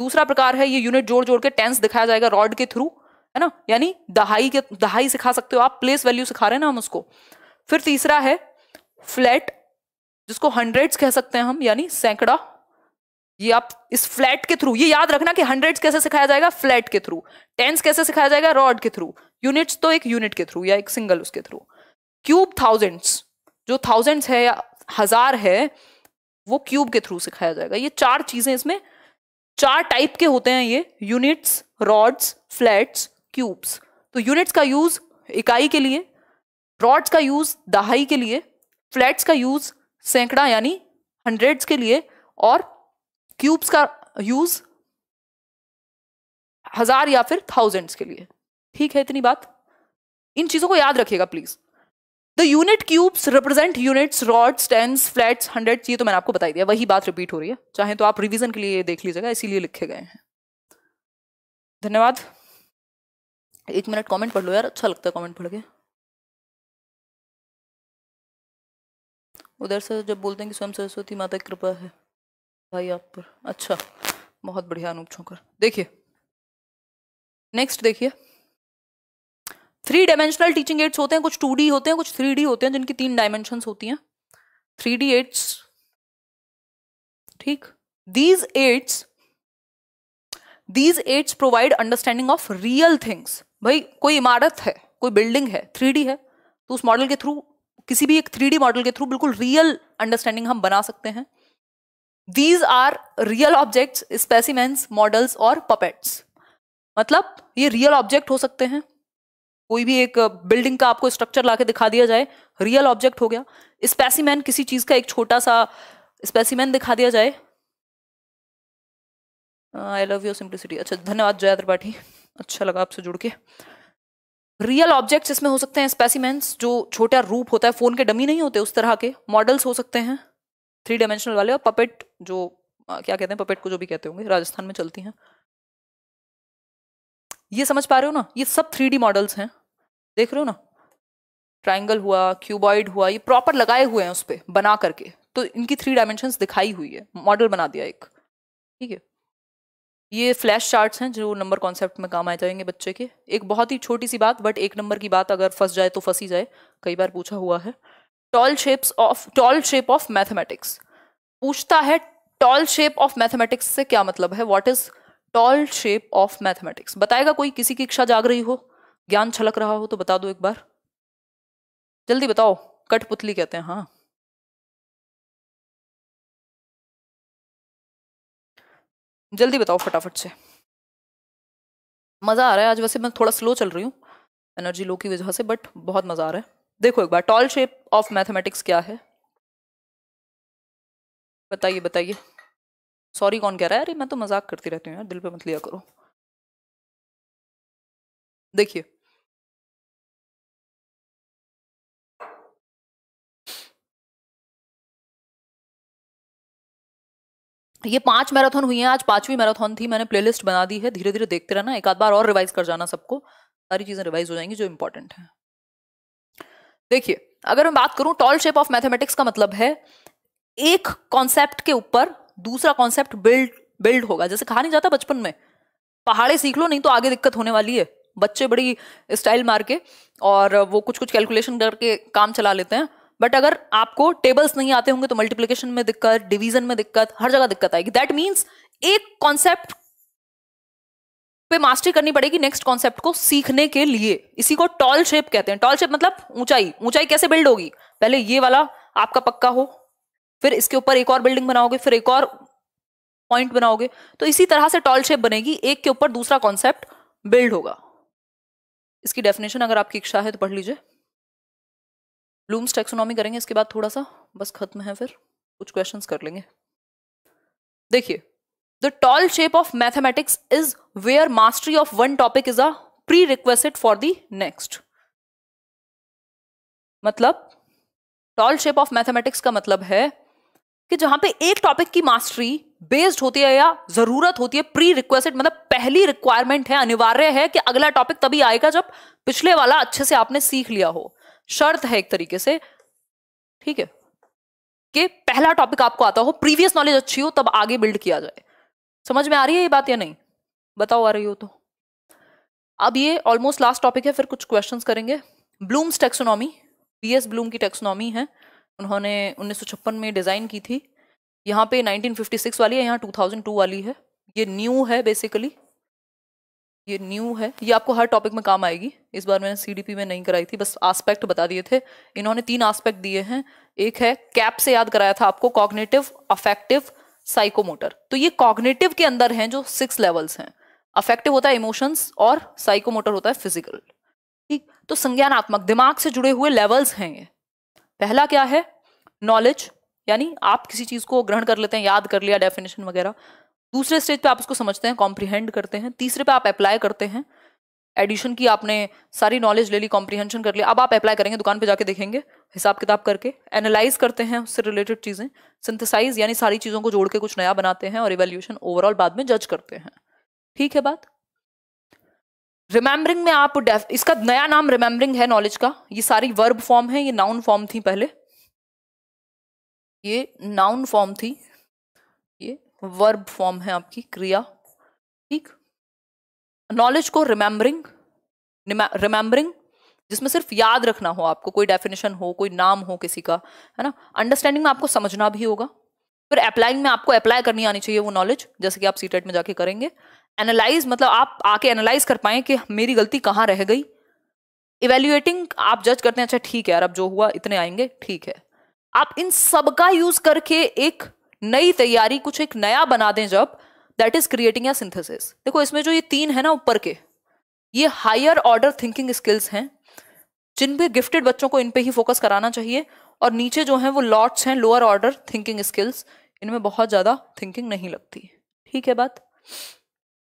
दूसरा प्रकार है ये यूनिट जोड़ जोड़ के टेंस दिखाया जाएगा रॉड के थ्रू है ना यानी दहाई के दहाई सिखा सकते हो आप प्लेस वैल्यू सिखा रहे हैं ना हम उसको फिर तीसरा है फ्लैट जिसको हंड्रेड्स कह सकते हैं हम यानी सैकड़ा ये आप इस फ्लैट के थ्रू ये याद रखना कि हंड्रेड्स कैसे सिखाया जाएगा फ्लैट के थ्रू टेंस कैसे सिखाया जाएगा रॉड के थ्रू यूनिट्स तो एक यूनिट के थ्रू या एक सिंगल उसके थ्रू क्यूब थाउजेंड्स जो थाउजेंड्स है या हजार है वो क्यूब के थ्रू सिखाया जाएगा ये चार चीजें इसमें चार टाइप के होते हैं ये यूनिट्स रॉड्स फ्लैट्स क्यूब्स तो यूनिट्स का यूज इकाई के लिए रॉड्स का यूज दहाई के लिए फ्लैट्स का यूज सैकड़ा यानी हंड्रेड्स के लिए और क्यूब्स का यूज हजार या फिर थाउजेंड्स के लिए ठीक है इतनी बात इन चीजों को याद रखिएगा please the unit cubes represent units rods tens flats hundreds ये तो मैंने आपको बताई दिया वही बात रिपीट हो रही है चाहे तो आप रिविजन के लिए देख लीजिएगा इसीलिए लिखे गए हैं धन्यवाद एक मिनट कमेंट पढ़ लो यार अच्छा लगता है कमेंट पढ़ के उधर से जब बोलते हैं कि स्वयं सरस्वती माता की कृपा है भाई आप पर अच्छा बहुत बढ़िया अनूप छोकर देखिए नेक्स्ट देखिए थ्री डायमेंशनल टीचिंग एड्स होते हैं कुछ टू डी होते हैं कुछ थ्री डी होते हैं जिनकी तीन डायमेंशन होती हैं थ्री डी एड्स ठीक these aids these aids provide understanding of real things भाई कोई इमारत है कोई बिल्डिंग है थ्री है तो उस मॉडल के थ्रू किसी भी एक थ्री मॉडल के थ्रू बिल्कुल रियल अंडरस्टैंडिंग हम बना सकते हैं these are real objects specimens models और पपेट्स मतलब ये रियल ऑब्जेक्ट हो सकते हैं कोई भी एक बिल्डिंग का आपको स्ट्रक्चर लाके दिखा दिया जाए रियल ऑब्जेक्ट हो गया स्पेसिमैन किसी चीज का एक छोटा सा स्पेसिमैन दिखा दिया जाए आई लव यू सिंप्लिसिटी अच्छा धन्यवाद जया त्रिपाठी अच्छा लगा आपसे जुड़ के रियल ऑब्जेक्ट्स इसमें हो सकते हैं स्पेसिमेंट्स जो छोटा रूप होता है फोन के डमी नहीं होते उस तरह के मॉडल्स हो सकते हैं थ्री डायमेंशनल वाले और पपेट जो आ, क्या कहते हैं पपेट को जो भी कहते होंगे राजस्थान में चलती हैं ये समझ पा रहे हो ना ये सब थ्री मॉडल्स हैं देख रहे हो ना ट्राइंगल हुआ क्यूबॉइड हुआ ये प्रॉपर लगाए हुए हैं उस पर बना करके तो इनकी थ्री डायमेंशन दिखाई हुई है मॉडल बना दिया एक ठीक है ये फ्लैश चार्ट्स हैं जो नंबर कॉन्सेप्ट में काम आ जाएंगे बच्चे के एक बहुत ही छोटी सी बात बट एक नंबर की बात अगर फंस जाए तो फंस ही जाए कई बार पूछा हुआ है tall shapes of tall shape of mathematics पूछता है टॉल शेप ऑफ मैथमेटिक्स से क्या मतलब है what is tall shape of mathematics बताएगा कोई किसी की इच्छा जाग रही हो ज्ञान छलक रहा हो तो बता दो एक बार जल्दी बताओ कठपुतली कहते हैं हाँ जल्दी बताओ फटाफट से मज़ा आ रहा है आज वैसे मैं थोड़ा स्लो चल रही हूँ एनर्जी लो की वजह से बट बहुत मज़ा आ रहा है देखो एक बार टॉल शेप ऑफ मैथमेटिक्स क्या है बताइए बताइए सॉरी कौन कह रहा है अरे मैं तो मजाक करती रहती हूँ यार दिल पे मत लिया करो देखिए ये पांच मैराथन हुई है आज पांचवी मैराथन थी मैंने प्लेलिस्ट बना दी है धीरे धीरे देखते रहना एक आध बार और रिवाइज कर जाना सबको सारी चीजें रिवाइज हो जाएंगी जो इंपॉर्टेंट है देखिए अगर मैं बात करूं टॉल शेप ऑफ मैथमेटिक्स का मतलब है एक कॉन्सेप्ट के ऊपर दूसरा कॉन्सेप्ट बिल्ड बिल्ड होगा जैसे कहा नहीं जाता बचपन में पहाड़े सीख लो नहीं तो आगे दिक्कत होने वाली है बच्चे बड़ी स्टाइल मार के और वो कुछ कुछ कैलकुलेशन करके काम चला लेते हैं बट अगर आपको टेबल्स नहीं आते होंगे तो मल्टीप्लीकेशन में दिक्कत डिवीजन में दिक्कत हर जगह दिक्कत आएगी दैट मीन्स एक कॉन्सेप्ट पे मास्टरी करनी पड़ेगी नेक्स्ट कॉन्सेप्ट को सीखने के लिए इसी को टॉल शेप कहते हैं टॉल शेप मतलब ऊंचाई ऊंचाई कैसे बिल्ड होगी पहले ये वाला आपका पक्का हो फिर इसके ऊपर एक और बिल्डिंग बनाओगे फिर एक और पॉइंट बनाओगे तो इसी तरह से टॉल शेप बनेगी एक के ऊपर दूसरा कॉन्सेप्ट बिल्ड होगा इसकी डेफिनेशन अगर आपकी इच्छा है तो पढ़ लीजिए ब्लूम्स टेक्सोनॉमी करेंगे इसके बाद थोड़ा सा बस खत्म है फिर कुछ क्वेश्चन कर लेंगे देखिए the tall shape of mathematics is where mastery of one topic is a pre requested for the next मतलब टॉल शेप ऑफ मैथमेटिक्स का मतलब है कि जहां पे एक टॉपिक की मास्टरी बेस्ड होती है या जरूरत होती है प्री रिक्वेस्टेड मतलब पहली रिक्वायरमेंट है अनिवार्य है कि अगला टॉपिक तभी आएगा जब पिछले वाला अच्छे से आपने सीख लिया हो शर्त है एक तरीके से ठीक है कि पहला टॉपिक आपको आता हो प्रीवियस नॉलेज अच्छी हो तब आगे बिल्ड किया जाए समझ में आ रही है ये बात या नहीं बताओ आ रही हो तो अब ये ऑलमोस्ट लास्ट टॉपिक है फिर कुछ क्वेश्चन करेंगे Bloom's taxonomy B S Bloom की टेक्सोनॉमी है उन्होंने उन्नीस में डिज़ाइन की थी यहाँ पे 1956 वाली है यहाँ 2002 वाली है ये न्यू है बेसिकली ये न्यू है ये आपको हर टॉपिक में काम आएगी इस बार मैंने सी में नहीं कराई थी बस आस्पेक्ट बता दिए थे इन्होंने तीन आस्पेक्ट दिए हैं एक है कैप से याद कराया था आपको कॉग्नेटिव अफेक्टिव साइकोमोटर तो ये कॉग्नेटिव के अंदर हैं जो सिक्स लेवल्स हैं अफेक्टिव होता है इमोशंस और साइकोमोटर होता है फिजिकल ठीक तो संज्ञानात्मक दिमाग से जुड़े हुए लेवल्स हैं ये पहला क्या है नॉलेज यानी आप किसी चीज़ को ग्रहण कर लेते हैं याद कर लिया डेफिनेशन वगैरह दूसरे स्टेज पे आप उसको समझते हैं कॉम्प्रीहेंड करते हैं तीसरे पे आप अप्लाई करते हैं एडिशन की आपने सारी नॉलेज ले ली कॉम्प्रीहेंशन कर लिया अब आप अप्लाई करेंगे दुकान पे जाके देखेंगे हिसाब किताब करके एनालाइज करते हैं उससे रिलेटेड चीज़ें सिंथेसाइज यानी सारी चीज़ों को जोड़ के कुछ नया बनाते हैं और इवेल्यूशन ओवरऑल बाद में जज करते हैं ठीक है बात रिमेम्बरिंग में आप इसका नया नाम रिमेम्बरिंग है नॉलेज का ये सारी वर्ब फॉर्म है ये नाउन फॉर्म थी पहले ये नाउन फॉर्म थी वर्ब फॉर्म है आपकी क्रिया ठीक नॉलेज को रिमेम्बरिंग रिमेम्बरिंग जिसमें सिर्फ याद रखना हो आपको कोई डेफिनेशन हो कोई नाम हो किसी का है ना अंडरस्टैंडिंग में आपको समझना भी होगा फिर अप्लाइंग में आपको अप्लाई करनी आनी चाहिए वो नॉलेज जैसे कि आप सी e में जाके करेंगे एनालाइज मतलब आप आके एनालाइज कर पाए कि मेरी गलती कहाँ रह गई इवेल्युएटिंग आप जज करते हैं अच्छा ठीक है यार अब जो हुआ इतने आएंगे ठीक है आप इन सब का यूज करके एक नई तैयारी कुछ एक नया बना दें जब दैट इज क्रिएटिंग या सिंथेसिस देखो इसमें जो ये तीन है ना ऊपर के ये हायर ऑर्डर थिंकिंग स्किल्स हैं जिन पे गिफ्टेड बच्चों को इन पे ही फोकस कराना चाहिए और नीचे जो हैं वो लॉट्स हैं लोअर ऑर्डर थिंकिंग स्किल्स इनमें बहुत ज़्यादा थिंकिंग नहीं लगती ठीक है बात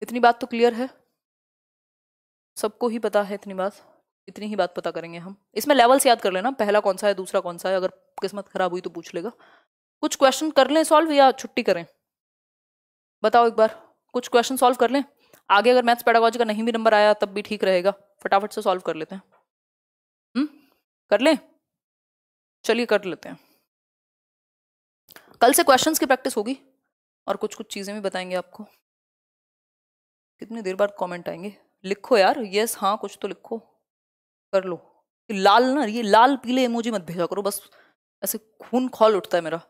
इतनी बात तो क्लियर है सबको ही पता है इतनी बात इतनी ही बात पता करेंगे हम इसमें लेवल्स याद कर लेना पहला कौन सा है दूसरा कौन सा है अगर किस्मत खराब हुई तो पूछ लेगा कुछ क्वेश्चन कर लें सॉल्व या छुट्टी करें बताओ एक बार कुछ क्वेश्चन सॉल्व कर लें आगे अगर मैथ्स पैडागोजी का नहीं भी नंबर आया तब भी ठीक रहेगा फटाफट से सॉल्व कर लेते हैं हुँ? हम्म, कर लें चलिए कर लेते हैं कल से क्वेश्चंस की प्रैक्टिस होगी और कुछ कुछ चीज़ें भी बताएंगे आपको कितनी देर बाद कमेंट आएंगे लिखो यार यस हाँ कुछ तो लिखो कर लो लाल ना ये लाल पीले मुझे मत भेजा करो बस ऐसे खून खोल उठता है मेरा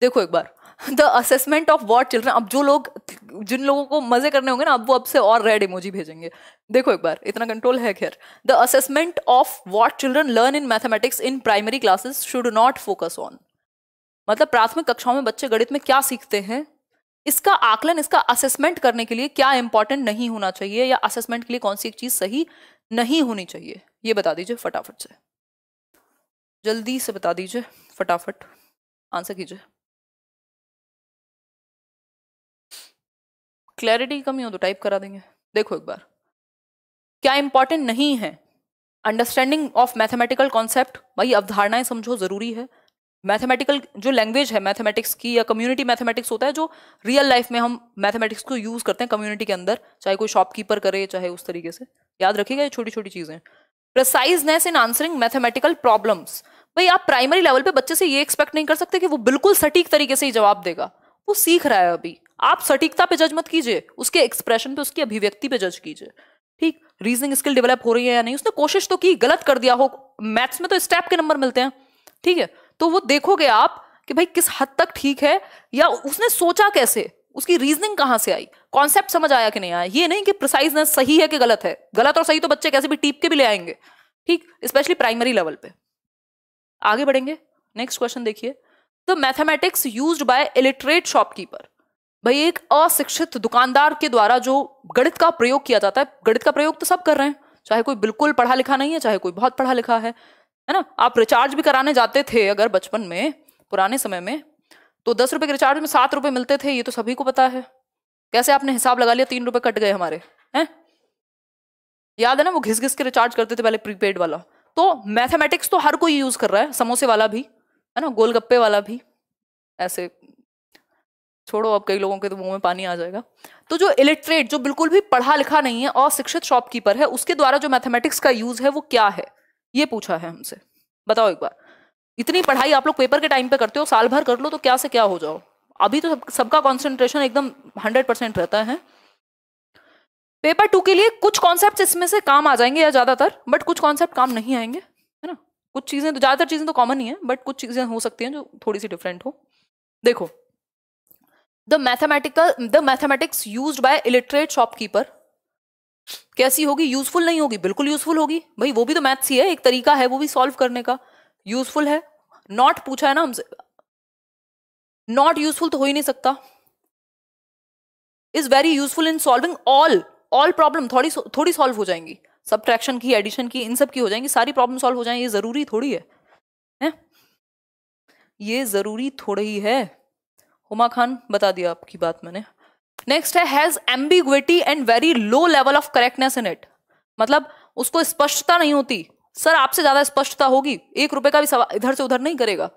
देखो एक बार the assessment of what children अब जो लोग जिन लोगों को मजे करने होंगे ना अब वो अब से और रेड इमोजी भेजेंगे देखो एक बार इतना कंट्रोल है खैर the assessment of what children learn in mathematics in primary classes should not focus on मतलब प्राथमिक कक्षाओं में बच्चे गणित में क्या सीखते हैं इसका आकलन इसका असेसमेंट करने के लिए क्या इंपॉर्टेंट नहीं होना चाहिए या असेसमेंट के लिए कौन सी एक चीज सही नहीं होनी चाहिए ये बता दीजिए फटाफट से जल्दी से बता दीजिए फटाफट आंसर कीजिए क्लैरिटी कमी हो तो टाइप करा देंगे देखो एक बार क्या इंपॉर्टेंट नहीं है अंडरस्टैंडिंग ऑफ मैथमेटिकल कॉन्सेप्ट भाई अवधारणाएं समझो ज़रूरी है मैथमेटिकल जो लैंग्वेज है मैथमेटिक्स की या कम्युनिटी मैथमेटिक्स होता है जो रियल लाइफ में हम मैथमेटिक्स को यूज़ करते हैं कम्युनिटी के अंदर चाहे कोई शॉपकीपर करे चाहे उस तरीके से याद रखिएगा ये छोटी छोटी चीज़ें preciseness in answering mathematical problems भाई आप प्राइमरी लेवल पे बच्चे से ये एक्सपेक्ट नहीं कर सकते कि वो बिल्कुल सटीक तरीके से ही जवाब देगा वो सीख रहा है अभी आप सटीकता पे जज मत कीजिए उसके एक्सप्रेशन पे उसकी अभिव्यक्ति पे जज कीजिए ठीक रीजनिंग स्किल डेवलप हो रही है या नहीं उसने कोशिश तो की गलत कर दिया हो मैथ्स में तो स्टेप के नंबर मिलते हैं ठीक है तो वो देखोगे आप कि भाई किस हद तक ठीक है या उसने सोचा कैसे उसकी रीजनिंग कहां से आई कॉन्सेप्ट समझ आया कि नहीं आया ये नहीं कि प्रिसाइजनेस सही है कि गलत है गलत और सही तो बच्चे कैसे भी टीप के भी ले आएंगे ठीक स्पेशली प्राइमरी लेवल पे आगे बढ़ेंगे नेक्स्ट क्वेश्चन देखिए the mathematics use by illiterate shopkeeper भाई एक अशिक्षित दुकानदार के द्वारा जो गणित का प्रयोग किया जाता है गणित का प्रयोग तो सब कर रहे हैं चाहे कोई बिल्कुल पढ़ा लिखा नहीं है चाहे कोई बहुत पढ़ा लिखा है है ना आप रिचार्ज भी कराने जाते थे अगर बचपन में पुराने समय में तो दस रुपए के रिचार्ज में सात रुपए मिलते थे ये तो सभी को पता है कैसे आपने हिसाब लगा लिया तीन रुपए कट गए हमारे हैं याद है ना वो घिस घिस के रिचार्ज करते थे पहले प्रीपेड वाला तो मैथमेटिक्स तो हर कोई यूज़ कर रहा है समोसे वाला भी है ना गोलगप्पे वाला भी ऐसे छोड़ो अब कई लोगों के तो मुंह में पानी आ जाएगा तो जो इलिटरेट जो बिल्कुल भी पढ़ा लिखा नहीं है और शिक्षित शॉपकीपर है उसके द्वारा जो मैथमेटिक्स का यूज है वो क्या है ये पूछा है हमसे बताओ एक बार इतनी पढ़ाई आप लोग पेपर के टाइम पे करते हो साल भर कर लो तो क्या से क्या हो जाओ अभी तो सब, सबका कॉन्सेंट्रेशन एकदम हंड्रेड परसेंट रहता है पेपर टू के लिए कुछ कॉन्सेप्ट इसमें से काम आ जाएंगे या ज्यादातर बट कुछ कॉन्सेप्ट काम नहीं आएंगे है ना कुछ चीजें तो ज्यादातर चीजें तो कॉमन ही है बट कुछ चीजें हो सकती हैं जो थोड़ी सी डिफरेंट हो देखो the mathematical the mathematics use by illiterate shopkeeper कैसी होगी यूजफुल नहीं होगी बिल्कुल यूजफुल होगी भाई वो भी तो मैथ्स ही है एक तरीका है वो भी सॉल्व करने का यूजफुल है नॉट पूछा है ना हमसे नॉट यूजफुल तो हो ही नहीं सकता is very useful in solving all all problem थोड़ी थोड़ी सॉल्व हो जाएंगी सब की एडिशन की इन सब की हो जाएंगी सारी प्रॉब्लम सॉल्व हो जाएंगी ये जरूरी थोड़ी है, है? ये जरूरी थोड़ी ही है हुमा खान बता दिया आपकी बात मैंने नेक्स्ट है has ambiguity and very low level of correctness in it मतलब उसको स्पष्टता नहीं होती सर आपसे ज्यादा स्पष्टता होगी एक रुपए का भी सवाल इधर से उधर नहीं करेगा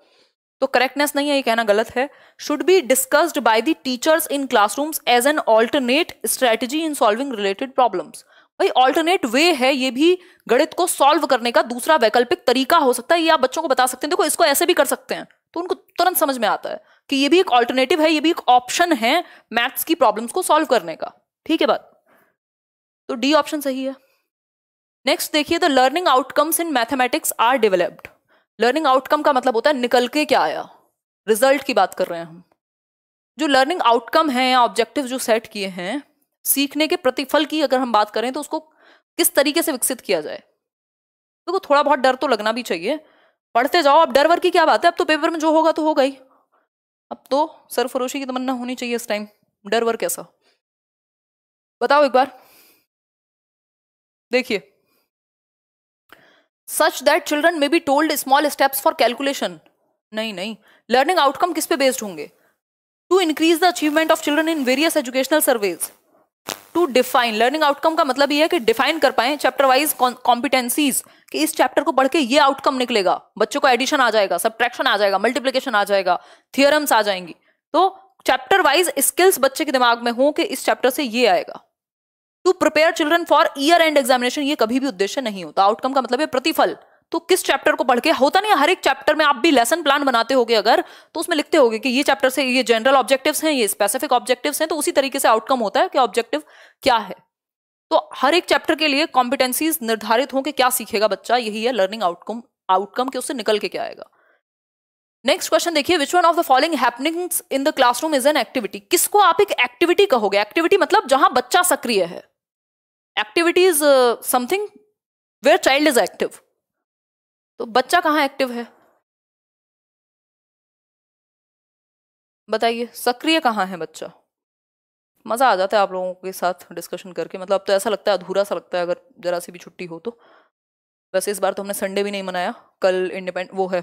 तो करेक्टनेस नहीं है ये कहना गलत है should be discussed by the teachers in classrooms as an alternate strategy in solving related problems भाई ऑल्टरनेट वे है ये भी गणित को सॉल्व करने का दूसरा वैकल्पिक तरीका हो सकता है ये आप बच्चों को बता सकते हैं देखो इसको ऐसे भी कर सकते हैं तो उनको तुरंत समझ में आता है कि ये भी एक ऑल्टरनेटिव है ये भी एक ऑप्शन है मैथ्स की प्रॉब्लम्स को सॉल्व करने का ठीक है बात तो डी ऑप्शन सही है नेक्स्ट देखिए the learning outcomes in mathematics are developed learning outcome का मतलब होता है निकल के क्या आया रिजल्ट की बात कर रहे हैं हम जो लर्निंग आउटकम है या ऑब्जेक्टिव जो सेट किए हैं सीखने के प्रतिफल की अगर हम बात करें तो उसको किस तरीके से विकसित किया जाए देखो तो थोड़ा बहुत डर तो लगना भी चाहिए पढ़ते जाओ अब डर वर की क्या बात है अब तो पेपर में जो होगा तो होगा ही अब तो सरफरोशी की तमन्ना होनी चाहिए इस टाइम डर वर कैसा बताओ एक बार देखिए such that children may be told small steps for calculation नहीं नहीं लर्निंग आउटकम किस पे बेस्ड होंगे to increase the achievement of children in various educational surveys to define learning outcome का मतलब ये है कि डिफाइन कर पाए चैप्टर वाइज कॉम्पिटेंसीज कि इस चैप्टर को पढ़ के ये आउटकम निकलेगा बच्चों को एडिशन आ जाएगा सब्ट्रैक्शन आ जाएगा मल्टीप्लीकेशन आ जाएगा थियरम्स आ जाएंगी तो चैप्टर वाइज स्किल्स बच्चे के दिमाग में हो कि इस चैप्टर से ये आएगा to prepare children for year end examination ये कभी भी उद्देश्य नहीं होता आउटकम का मतलब है प्रतिफल तो किस चैप्टर को पढ़ के होता नहीं हर एक चैप्टर में आप भी लेसन प्लान बनाते होगे अगर तो उसमें लिखते होगे कि ये चैप्टर से ये जनरल ऑब्जेक्टिव्स हैं ये स्पेसिफिक ऑब्जेक्टिव्स हैं तो उसी तरीके से आउटकम होता है कि ऑब्जेक्टिव क्या है तो हर एक चैप्टर के लिए कॉम्पिटेंसीज निर्धारित हो कि क्या सीखेगा बच्चा यही है लर्निंग आउटकम आउटकम के उससे निकल के क्या आएगा नेक्स्ट क्वेश्चन देखिए which one of the following happenings in the classroom is an activity किसको आप एक एक्टिविटी कहोगे एक्टिविटी मतलब जहां बच्चा सक्रिय है activity is something where child is active तो बच्चा कहाँ एक्टिव है बताइए सक्रिय कहाँ है बच्चा मज़ा आ जाता है आप लोगों के साथ डिस्कशन करके मतलब अब तो ऐसा लगता है अधूरा सा लगता है अगर ज़रा सी भी छुट्टी हो तो वैसे इस बार तो हमने संडे भी नहीं मनाया कल इंडिपेंड वो है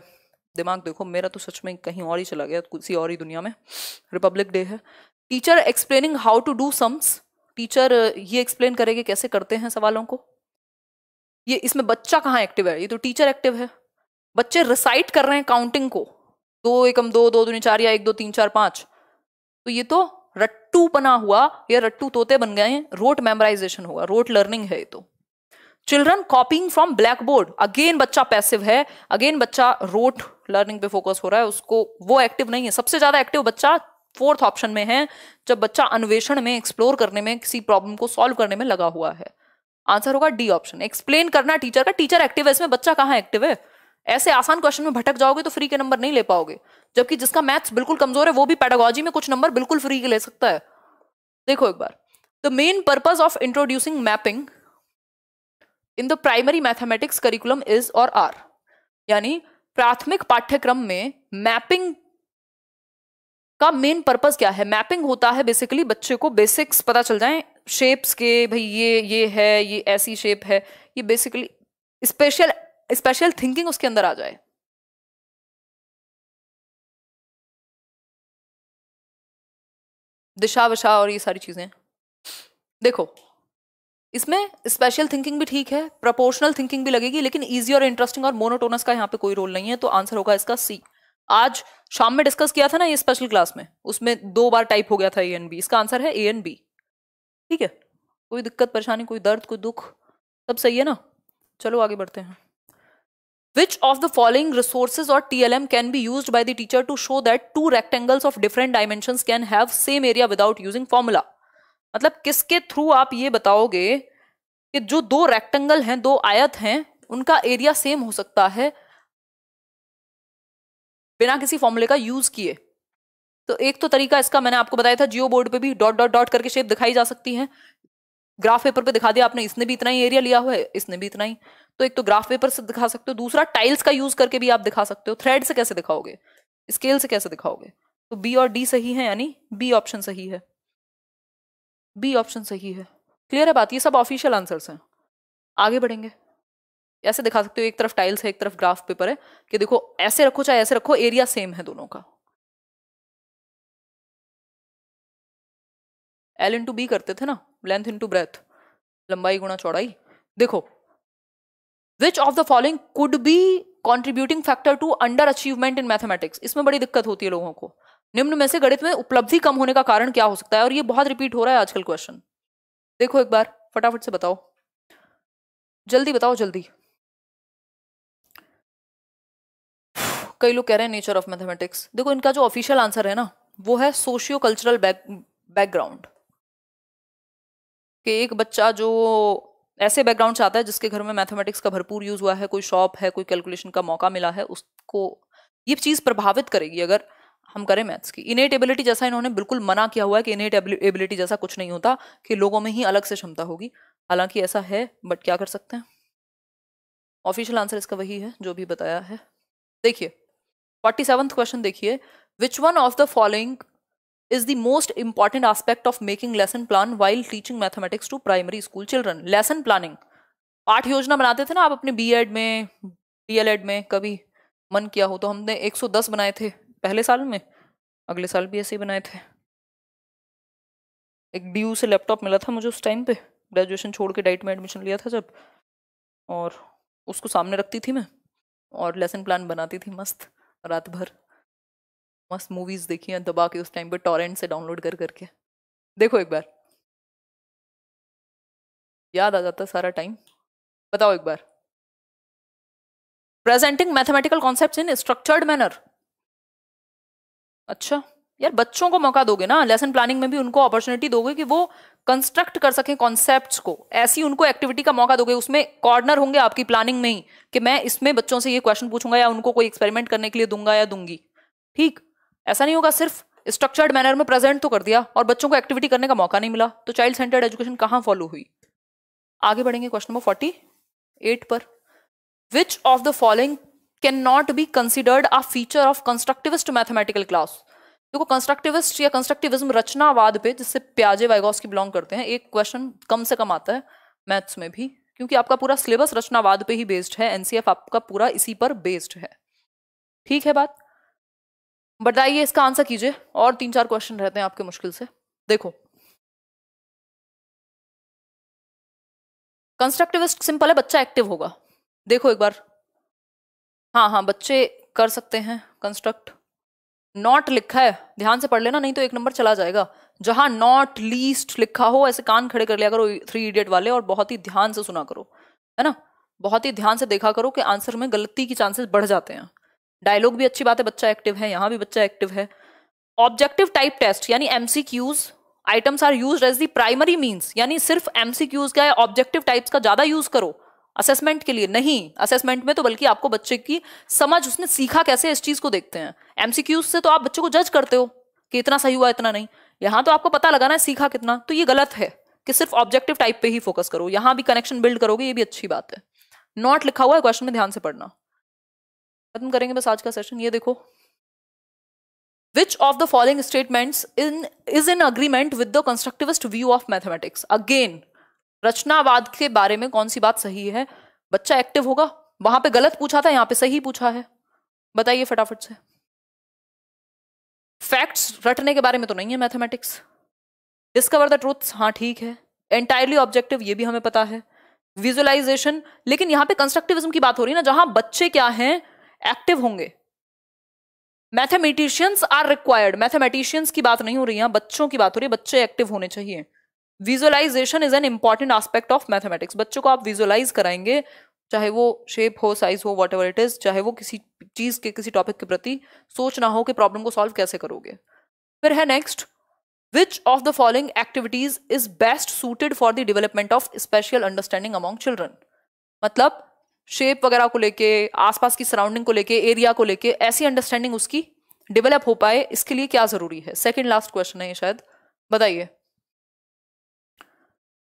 दिमाग देखो मेरा तो सच में कहीं और ही चला गया किसी और ही दुनिया में रिपब्लिक डे है teacher explaining how to do sums teacher ये एक्सप्लेन करेंगे कैसे करते हैं सवालों को ये इसमें बच्चा कहाँ एक्टिव है ये तो टीचर एक्टिव है बच्चे रिसाइट कर रहे हैं काउंटिंग को दो एकम दो दो दूनी चार या एक दो तीन चार पांच तो ये तो रट्टू बना हुआ या रट्टू तोते बन गए हैं रोट मेमोराइजेशन हुआ रोट लर्निंग है ये तो children copying from black board again बच्चा पैसिव है अगेन बच्चा रोट लर्निंग पे फोकस हो रहा है उसको वो एक्टिव नहीं है सबसे ज्यादा एक्टिव बच्चा फोर्थ ऑप्शन में है जब बच्चा अन्वेषण में एक्सप्लोर करने में किसी प्रॉब्लम को सॉल्व करने में लगा हुआ है आंसर होगा डी ऑप्शन एक्सप्लेन करना टीचर का टीचर एक्टिव है इसमें बच्चा कहाँ एक्टिव है ऐसे आसान क्वेश्चन में भटक जाओगे तो फ्री के नंबर नहीं ले पाओगे जबकि जिसका मैथ्स बिल्कुल कमजोर है वो भी पैडागोजी में कुछ नंबर बिल्कुल फ्री के ले सकता है देखो एक बार the main purpose of introducing mapping in the primary mathematics curriculum is और आर यानी प्राथमिक पाठ्यक्रम में मैपिंग का मेन पर्पज क्या है मैपिंग होता है बेसिकली बच्चे को बेसिक्स पता चल जाए शेप्स के भाई ये ये है ये ऐसी शेप है ये बेसिकली स्पेशल स्पेशल थिंकिंग उसके अंदर आ जाए दिशा विशा और ये सारी चीज़ें देखो इसमें स्पेशल थिंकिंग भी ठीक है प्रोपोर्शनल थिंकिंग भी लगेगी लेकिन ईजी और इंटरेस्टिंग और मोनोटोनस का यहाँ पे कोई रोल नहीं है तो आंसर होगा इसका सी आज शाम में डिस्कस किया था ना ये स्पेशल क्लास में उसमें दो बार टाइप हो गया था ए एन बी इसका आंसर है ए एन बी ठीक है कोई दिक्कत परेशानी कोई दर्द कोई दुख सब सही है ना चलो आगे बढ़ते हैं which of the following resources और T L M can be use by the teacher to show that two rectangles of different dimension can have same area without using formula मतलब किसके थ्रू आप ये बताओगे कि जो दो रेक्टेंगल हैं दो आयत हैं उनका एरिया सेम हो सकता है बिना किसी फॉर्मूले का यूज किए तो एक तो तरीका इसका मैंने आपको बताया था जियो बोर्ड पर भी डॉट डॉट डॉट करके शेप दिखाई जा सकती है ग्राफ पेपर पे दिखा दिया आपने इसने भी इतना ही एरिया लिया हुआ है इसने भी इतना ही तो एक तो ग्राफ पेपर से दिखा सकते हो दूसरा टाइल्स का यूज करके भी आप दिखा सकते हो थ्रेड से कैसे दिखाओगे स्केल से कैसे दिखाओगे तो बी और डी सही है यानी बी ऑप्शन सही है बी ऑप्शन सही है क्लियर है बात ये सब ऑफिशियल आंसर्स हैं आगे बढ़ेंगे ऐसे दिखा सकते हो एक तरफ टाइल्स है एक तरफ ग्राफ पेपर है कि देखो ऐसे रखो चाहे ऐसे रखो एरिया सेम है दोनों का एल इंटू बी करते थे ना लेंथ इंटू ब्रेथ लंबाई गुणा चौड़ाई देखो which of the following could be contributing factor to under achievement in mathematics इसमें बड़ी दिक्कत होती है लोगों को निम्न में से गणित में उपलब्धि कम होने का कारण क्या हो सकता है और ये बहुत रिपीट हो रहा है आजकल क्वेश्चन देखो एक बार फटाफट से बताओ जल्दी बताओ जल्दी कई लोग कह रहे हैं नेचर ऑफ मैथमेटिक्स देखो इनका जो ऑफिशियल आंसर है ना वो है सोशियो कल्चरल बैक बैकग्राउंड कि एक बच्चा जो ऐसे बैकग्राउंड से आता है जिसके घर में मैथमेटिक्स का भरपूर यूज़ हुआ है कोई शॉप है कोई कैलकुलेशन का मौका मिला है उसको ये चीज़ प्रभावित करेगी अगर हम करें मैथ्स की इनेट एबिलिटी जैसा इन्होंने बिल्कुल मना किया हुआ है कि इनेट एबिलिटी जैसा कुछ नहीं होता कि लोगों में ही अलग से क्षमता होगी हालांकि ऐसा है बट क्या कर सकते हैं ऑफिशियल आंसर इसका वही है जो भी बताया है देखिए फोर्टी क्वेश्चन देखिए which one of the following is the most important aspect of making lesson plan while teaching mathematics to primary school children lesson planning पाठ योजना बनाते थे ना आप अपने बी एड में एल एड में कभी मन किया हो तो हमने 110 बनाए थे पहले साल में अगले साल भी ऐसे ही बनाए थे एक डी से लैपटॉप मिला था मुझे उस टाइम पे ग्रेजुएशन छोड़ के डाइट में एडमिशन लिया था जब और उसको सामने रखती थी मैं और लेसन प्लान बनाती थी मस्त रात भर मस्त मूवीज देखी हैं दबा के उस टाइम पे टॉरेंट से डाउनलोड कर करके देखो एक बार याद आ जाता सारा टाइम बताओ एक बार presenting mathematical concept in structured manner अच्छा यार बच्चों को मौका दोगे ना लेसन प्लानिंग में भी उनको अपॉर्चुनिटी दोगे कि वो कंस्ट्रक्ट कर सकें कॉन्सेप्ट को ऐसी उनको एक्टिविटी का मौका दोगे उसमें कॉर्नर होंगे आपकी प्लानिंग में ही कि मैं इसमें बच्चों से ये क्वेश्चन पूछूंगा या उनको कोई एक्सपेरिमेंट करने के लिए दूंगा या दूंगी ठीक ऐसा नहीं होगा सिर्फ स्ट्रक्चर्ड मैनर में प्रेजेंट तो कर दिया और बच्चों को एक्टिविटी करने का मौका नहीं मिला तो चाइल्ड सेंटर्ड एजुकेशन कहाँ फॉलो हुई आगे बढ़ेंगे क्वेश्चन नंबर फोर्टी एट पर which of the following can not be considered a feature of constructivist mathematical class देखो कंस्ट्रक्टिविस्ट या कंस्ट्रक्टिविज्म रचनावाद पे जिससे प्याजे वाइगॉस की बिलोंग करते हैं एक क्वेश्चन कम से कम आता है मैथ्स में भी क्योंकि आपका पूरा सिलेबस रचनावाद पे ही बेस्ड है एनसीएफ आपका पूरा इसी पर बेस्ड है ठीक है बात बताइए इसका आंसर कीजिए और तीन चार क्वेश्चन रहते हैं आपके मुश्किल से देखो कंस्ट्रक्टिविस्ट सिंपल है बच्चा एक्टिव होगा देखो एक बार हाँ हाँ बच्चे कर सकते हैं कंस्ट्रक्ट नॉट लिखा है ध्यान से पढ़ लेना नहीं तो एक नंबर चला जाएगा जहां नॉट लीस्ट लिखा हो ऐसे कान खड़े कर लिया करो थ्री इडियट वाले और बहुत ही ध्यान से सुना करो है ना बहुत ही ध्यान से देखा करो कि आंसर में गलती की चांसेस बढ़ जाते हैं डायलॉग भी अच्छी बात है बच्चा एक्टिव है यहाँ भी बच्चा एक्टिव है ऑब्जेक्टिव टाइप टेस्ट यानी MCQs items are use as the primary means यानी सिर्फ एमसीक्यूज का ऑब्जेक्टिव टाइप्स का ज्यादा यूज करो असेसमेंट के लिए नहीं असेसमेंट में तो बल्कि आपको बच्चे की समझ उसने सीखा कैसे इस चीज को देखते हैं एमसीक्यूज से तो आप बच्चे को जज करते हो कि इतना सही हुआ इतना नहीं यहाँ तो आपको पता लगाना है सीखा कितना तो ये गलत है कि सिर्फ ऑब्जेक्टिव टाइप पे ही फोकस करो यहाँ भी कनेक्शन बिल्ड करोगे ये भी अच्छी बात है नॉट लिखा हुआ है क्वेश्चन में ध्यान से पढ़ना खत्म करेंगे बस आज का सेशन ये देखो which of the following statements in is in agreement with the constructivist view of mathematics again रचनावाद के बारे में कौन सी बात सही है बच्चा एक्टिव होगा वहां पे गलत पूछा था यहां पे सही पूछा है बताइए फटाफट से फैक्ट्स रटने के बारे में तो नहीं है मैथमेटिक्स डिस्कवर द ट्रूथ हाँ ठीक है एंटायरली ऑब्जेक्टिव ये भी हमें पता है विजुअलाइजेशन लेकिन यहां पे कंस्ट्रक्टिविज्म की बात हो रही है ना जहां बच्चे क्या हैं एक्टिव होंगे मैथमेटिशियंस आर रिक्वायर्ड मैथमेटिशियंस की बात नहीं हो रही है बच्चों की बात हो रही है बच्चे एक्टिव होने चाहिए visualisation is an important aspect of mathematics बच्चों को आप विजुअलाइज कराएंगे चाहे वो शेप हो साइज हो वट इट इज चाहे वो किसी चीज के किसी टॉपिक के प्रति सोच ना हो कि प्रॉब्लम को सॉल्व कैसे करोगे फिर है next which of the following activities is best suited for the development of spatial understanding among children मतलब शेप वगैरह को लेके आसपास की सराउंडिंग को लेके एरिया को लेके ऐसी अंडरस्टैंडिंग उसकी डेवलप हो पाए इसके लिए क्या जरूरी है सेकेंड लास्ट क्वेश्चन है ये शायद बताइए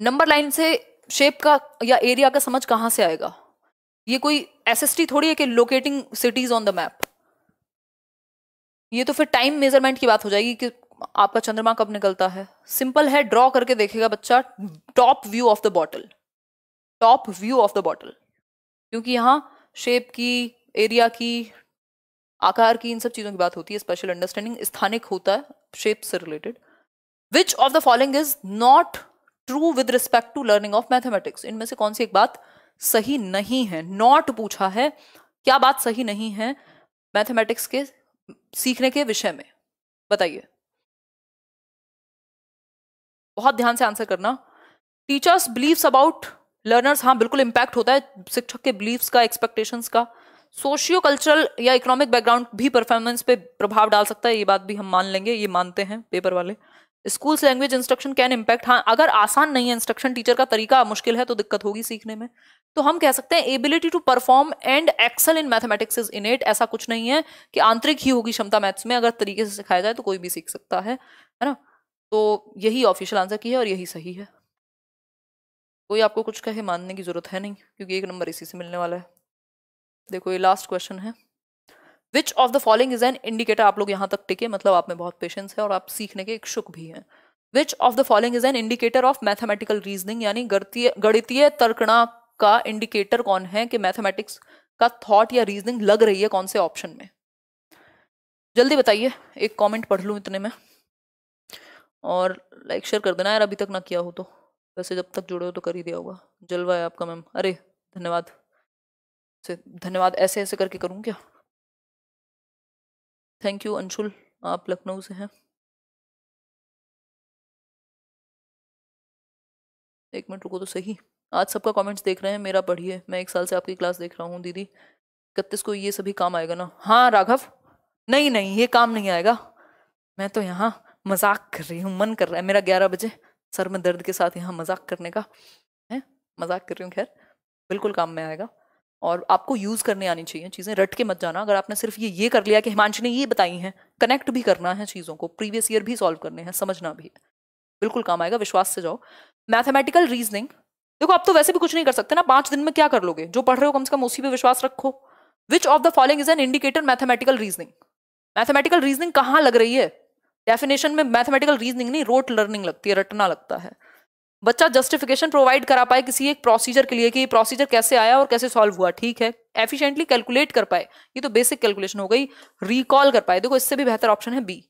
नंबर लाइन से शेप का या एरिया का समझ कहाँ से आएगा ये कोई एसएसटी थोड़ी है कि locating cities on the map ये तो फिर टाइम मेजरमेंट की बात हो जाएगी कि आपका चंद्रमा कब निकलता है सिंपल है ड्रॉ करके देखेगा बच्चा top view of the bottle top view of the bottle क्योंकि यहाँ शेप की एरिया की आकार की इन सब चीज़ों की बात होती है स्पेशल अंडरस्टैंडिंग स्थानिक होता है शेप से related which of the following is not true with respect to learning of mathematics इनमें से कौन सी एक बात सही नहीं है नॉट पूछा है क्या बात सही नहीं है मैथमेटिक्स के सीखने के विषय में बताइए बहुत ध्यान से आंसर करना टीचर्स बिलीव्स अबाउट लर्नर्स हाँ बिल्कुल इम्पैक्ट होता है शिक्षक के बिलीव्स का एक्सपेक्टेशंस का सोशियो कल्चरल या इकोनॉमिक बैकग्राउंड भी परफॉर्मेंस पे प्रभाव डाल सकता है ये बात भी हम मान लेंगे ये मानते हैं पेपर वाले schools language instruction can impact हाँ अगर आसान नहीं है इंस्ट्रक्शन टीचर का तरीका मुश्किल है तो दिक्कत होगी सीखने में तो हम कह सकते हैं ability to perform and excel in mathematics is innate ऐसा कुछ नहीं है कि आंतरिक ही होगी क्षमता मैथ्स में अगर तरीके से सिखाया जाए तो कोई भी सीख सकता है है ना तो यही ऑफिशियल आंसर की है और यही सही है कोई आपको कुछ कहे मानने की ज़रूरत है नहीं क्योंकि एक नंबर इसी से मिलने वाला है देखो ये लास्ट क्वेश्चन है which of the following is an indicator आप लोग यहाँ तक टिके मतलब आप में बहुत पेशेंस है और आप सीखने के इच्छुक भी हैं which of the following is an indicator of mathematical reasoning यानी गणितीय तर्कणा का इंडिकेटर कौन है कि मैथमेटिक्स का थॉट या रीजनिंग लग रही है कौन से ऑप्शन में जल्दी बताइए एक कमेंट पढ़ लूँ इतने में और लाइक शेयर कर देना यार अभी तक ना किया हो तो वैसे जब तक जुड़े हो तो कर ही दिया होगा जलवा है आपका मैम अरे धन्यवाद से धन्यवाद ऐसे ऐसे करके करूँ क्या थैंक यू अंशुल आप लखनऊ से हैं एक मिनट रुको तो सही आज सबका कमेंट्स देख रहे हैं मेरा पढ़िए मैं एक साल से आपकी क्लास देख रहा हूँ दीदी इकतीस को ये सभी काम आएगा ना हाँ राघव नहीं नहीं ये काम नहीं आएगा मैं तो यहाँ मजाक कर रही हूँ मन कर रहा है मेरा ग्यारह बजे सर में दर्द के साथ यहाँ मजाक करने का है मजाक कर रही हूँ खैर बिल्कुल काम में आएगा और आपको यूज़ करने आनी चाहिए चीज़ें रट के मत जाना अगर आपने सिर्फ ये ये कर लिया कि हिमांशी ने ये बताई हैं कनेक्ट भी करना है चीज़ों को प्रीवियस ईयर भी सॉल्व करने हैं समझना भी है बिल्कुल काम आएगा विश्वास से जाओ मैथमेटिकल रीजनिंग देखो आप तो वैसे भी कुछ नहीं कर सकते ना पाँच दिन में क्या कर लोगे जो पढ़ रहे हो कम से कम उसी पर विश्वास रखो which of the following is an indicator mathematical reasoning mathematical reasoning कहाँ लग रही है डेफिनेशन में मैथमेटिकल रीजनिंग नहीं रोट लर्निंग लगती है रटना लगता है बच्चा जस्टिफिकेशन प्रोवाइड करा पाए किसी एक प्रोसीजर के लिए कि प्रोसीजर कैसे आया और कैसे सॉल्व हुआ ठीक है एफिशिएंटली कैलकुलेट कर पाए ये तो बेसिक कैलकुलेशन हो गई रिकॉल कर पाए देखो इससे भी बेहतर ऑप्शन है बी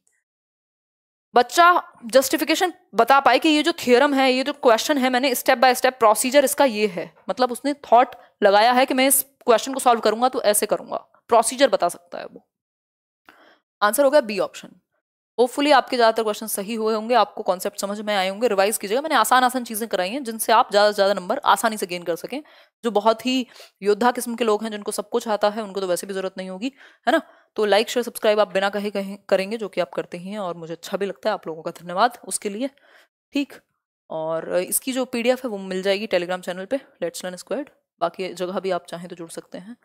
बच्चा जस्टिफिकेशन बता पाए कि ये जो थियरम है ये जो क्वेश्चन है मैंने स्टेप बाय स्टेप प्रोसीजर इसका ये है मतलब उसने थॉट लगाया है कि मैं इस क्वेश्चन को सॉल्व करूंगा तो ऐसे करूंगा प्रोसीजर बता सकता है वो आंसर हो गया बी ऑप्शन होपफुली आपके ज़्यादातर क्वेश्चन सही हुए होंगे आपको कॉन्सेप्ट समझ में आए होंगे रिवाइज कीजिएगा मैंने आसान आसान चीज़ें कराई हैं जिनसे आप ज़्यादा से ज़्यादा नंबर आसानी से गेन कर सकें जो बहुत ही योद्धा किस्म के लोग हैं जिनको सब कुछ आता है उनको तो वैसे भी ज़रूरत नहीं होगी है ना तो लाइक शेयर सब्सक्राइब आप बिना कहे कहें करेंगे जो कि आप करते ही हैं और मुझे अच्छा भी लगता है आप लोगों का धन्यवाद उसके लिए ठीक और इसकी जो पी है वो मिल जाएगी टेलीग्राम चैनल पर लेट्स लर्न स्क्वाड बाकी जगह भी आप चाहें तो जुड़ सकते हैं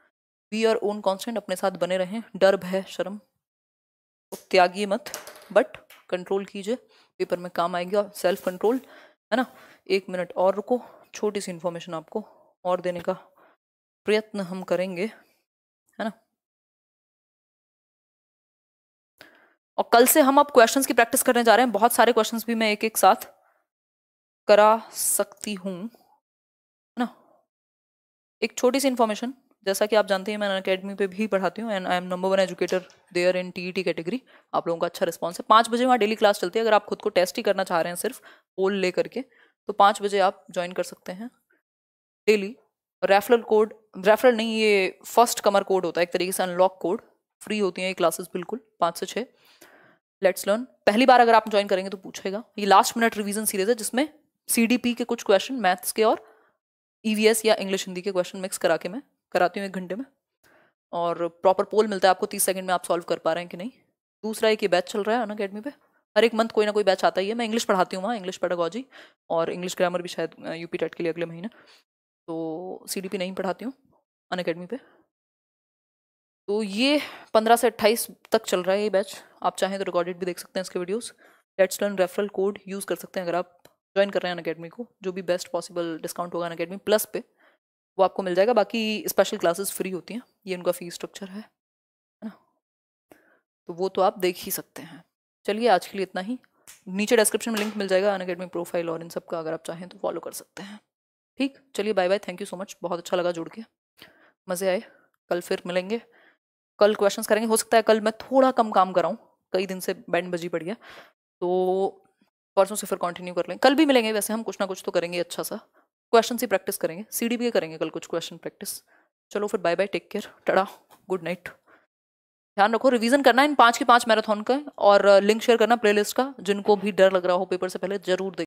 वी आर ओन कॉन्स्टेंट अपने साथ बने रहें डर भय शर्म त्यागी मत बट कंट्रोल कीजिए पेपर में काम आएगी और सेल्फ कंट्रोल है ना एक मिनट और रुको छोटी सी इन्फॉर्मेशन आपको और देने का प्रयत्न हम करेंगे है ना और कल से हम अब क्वेश्चंस की प्रैक्टिस करने जा रहे हैं बहुत सारे क्वेश्चंस भी मैं एक एक साथ करा सकती हूँ है ना एक छोटी सी इन्फॉर्मेशन जैसा कि आप जानते हैं मैं अन अकेडमी पर भी पढ़ाती हूँ and I am number one educator there in T category आप लोगों का अच्छा रिस्पॉन्स है पाँच बजे वहाँ डेली क्लास चलती है अगर आप खुद को टेस्ट ही करना चाह रहे हैं सिर्फ पोल ले करके तो पाँच बजे आप ज्वाइन कर सकते हैं डेली रेफरल कोड रेफरल नहीं ये फर्स्ट कमर कोड होता है एक तरीके से अनलॉक कोड फ्री होती हैं ये क्लासेस बिल्कुल पाँच से छः लेट्स लर्न पहली बार अगर आप ज्वाइन करेंगे तो पूछेगा ये लास्ट मिनट रिवीजन सीरीज है जिसमें सी के कुछ क्वेश्चन मैथ्स के और ई e या इंग्लिश हिंदी के क्वेश्चन मिक्स करा के मैं कराती हूँ एक घंटे में और प्रॉपर पोल मिलता है आपको तीस सेकंड में आप सॉल्व कर पा रहे हैं कि नहीं दूसरा एक ये बैच चल रहा है अन अकेडमी पे हर एक मंथ कोई ना कोई बैच आता ही है मैं इंग्लिश पढ़ाती हूँ वहाँ इंग्लिश पेडागॉजी और इंग्लिश ग्रामर भी शायद यू पी टेट के लिए अगले महीने तो सी डी पी नहीं पढ़ाती हूँ अन अकेडमी पे तो ये पंद्रह से अट्ठाईस तक चल रहा है ये बैच आप चाहें तो रिकॉर्डेड भी देख सकते हैं इसके videos let's learn referral code use कर सकते हैं अगर आप ज्वाइन कर रहे हैं अन अकेडमी को जो भी बेस्ट पॉसिबल डिस्काउंट होगा अन अकेडमी प्लस पे वो आपको मिल जाएगा बाकी स्पेशल क्लासेस फ्री होती हैं ये उनका फ़ीस स्ट्रक्चर है है ना तो वो तो आप देख ही सकते हैं चलिए आज के लिए इतना ही नीचे डिस्क्रिप्शन में लिंक मिल जाएगा अन अकेडमी प्रोफाइल और इन सब का अगर आप चाहें तो फॉलो कर सकते हैं ठीक चलिए bye bye thank you so much बहुत अच्छा लगा जुड़ के मज़े आए कल फिर मिलेंगे कल क्वेश्चंस करेंगे हो सकता है कल मैं थोड़ा कम काम कराऊँ कई दिन से बैंड बजी पड़ गया तो परसों से फिर कंटिन्यू कर लें कल भी मिलेंगे वैसे हम कुछ ना कुछ तो करेंगे अच्छा सा क्वेश्चन ही प्रैक्टिस करेंगे सी के करेंगे कल कुछ क्वेश्चन प्रैक्टिस चलो फिर बाय बाय टेक केयर टड़ा गुड नाइट ध्यान रखो रिवीजन करना इन पाँच के पाँच मैराथन का और लिंक शेयर करना प्लेलिस्ट का जिनको भी डर लग रहा हो पेपर से पहले जरूर देख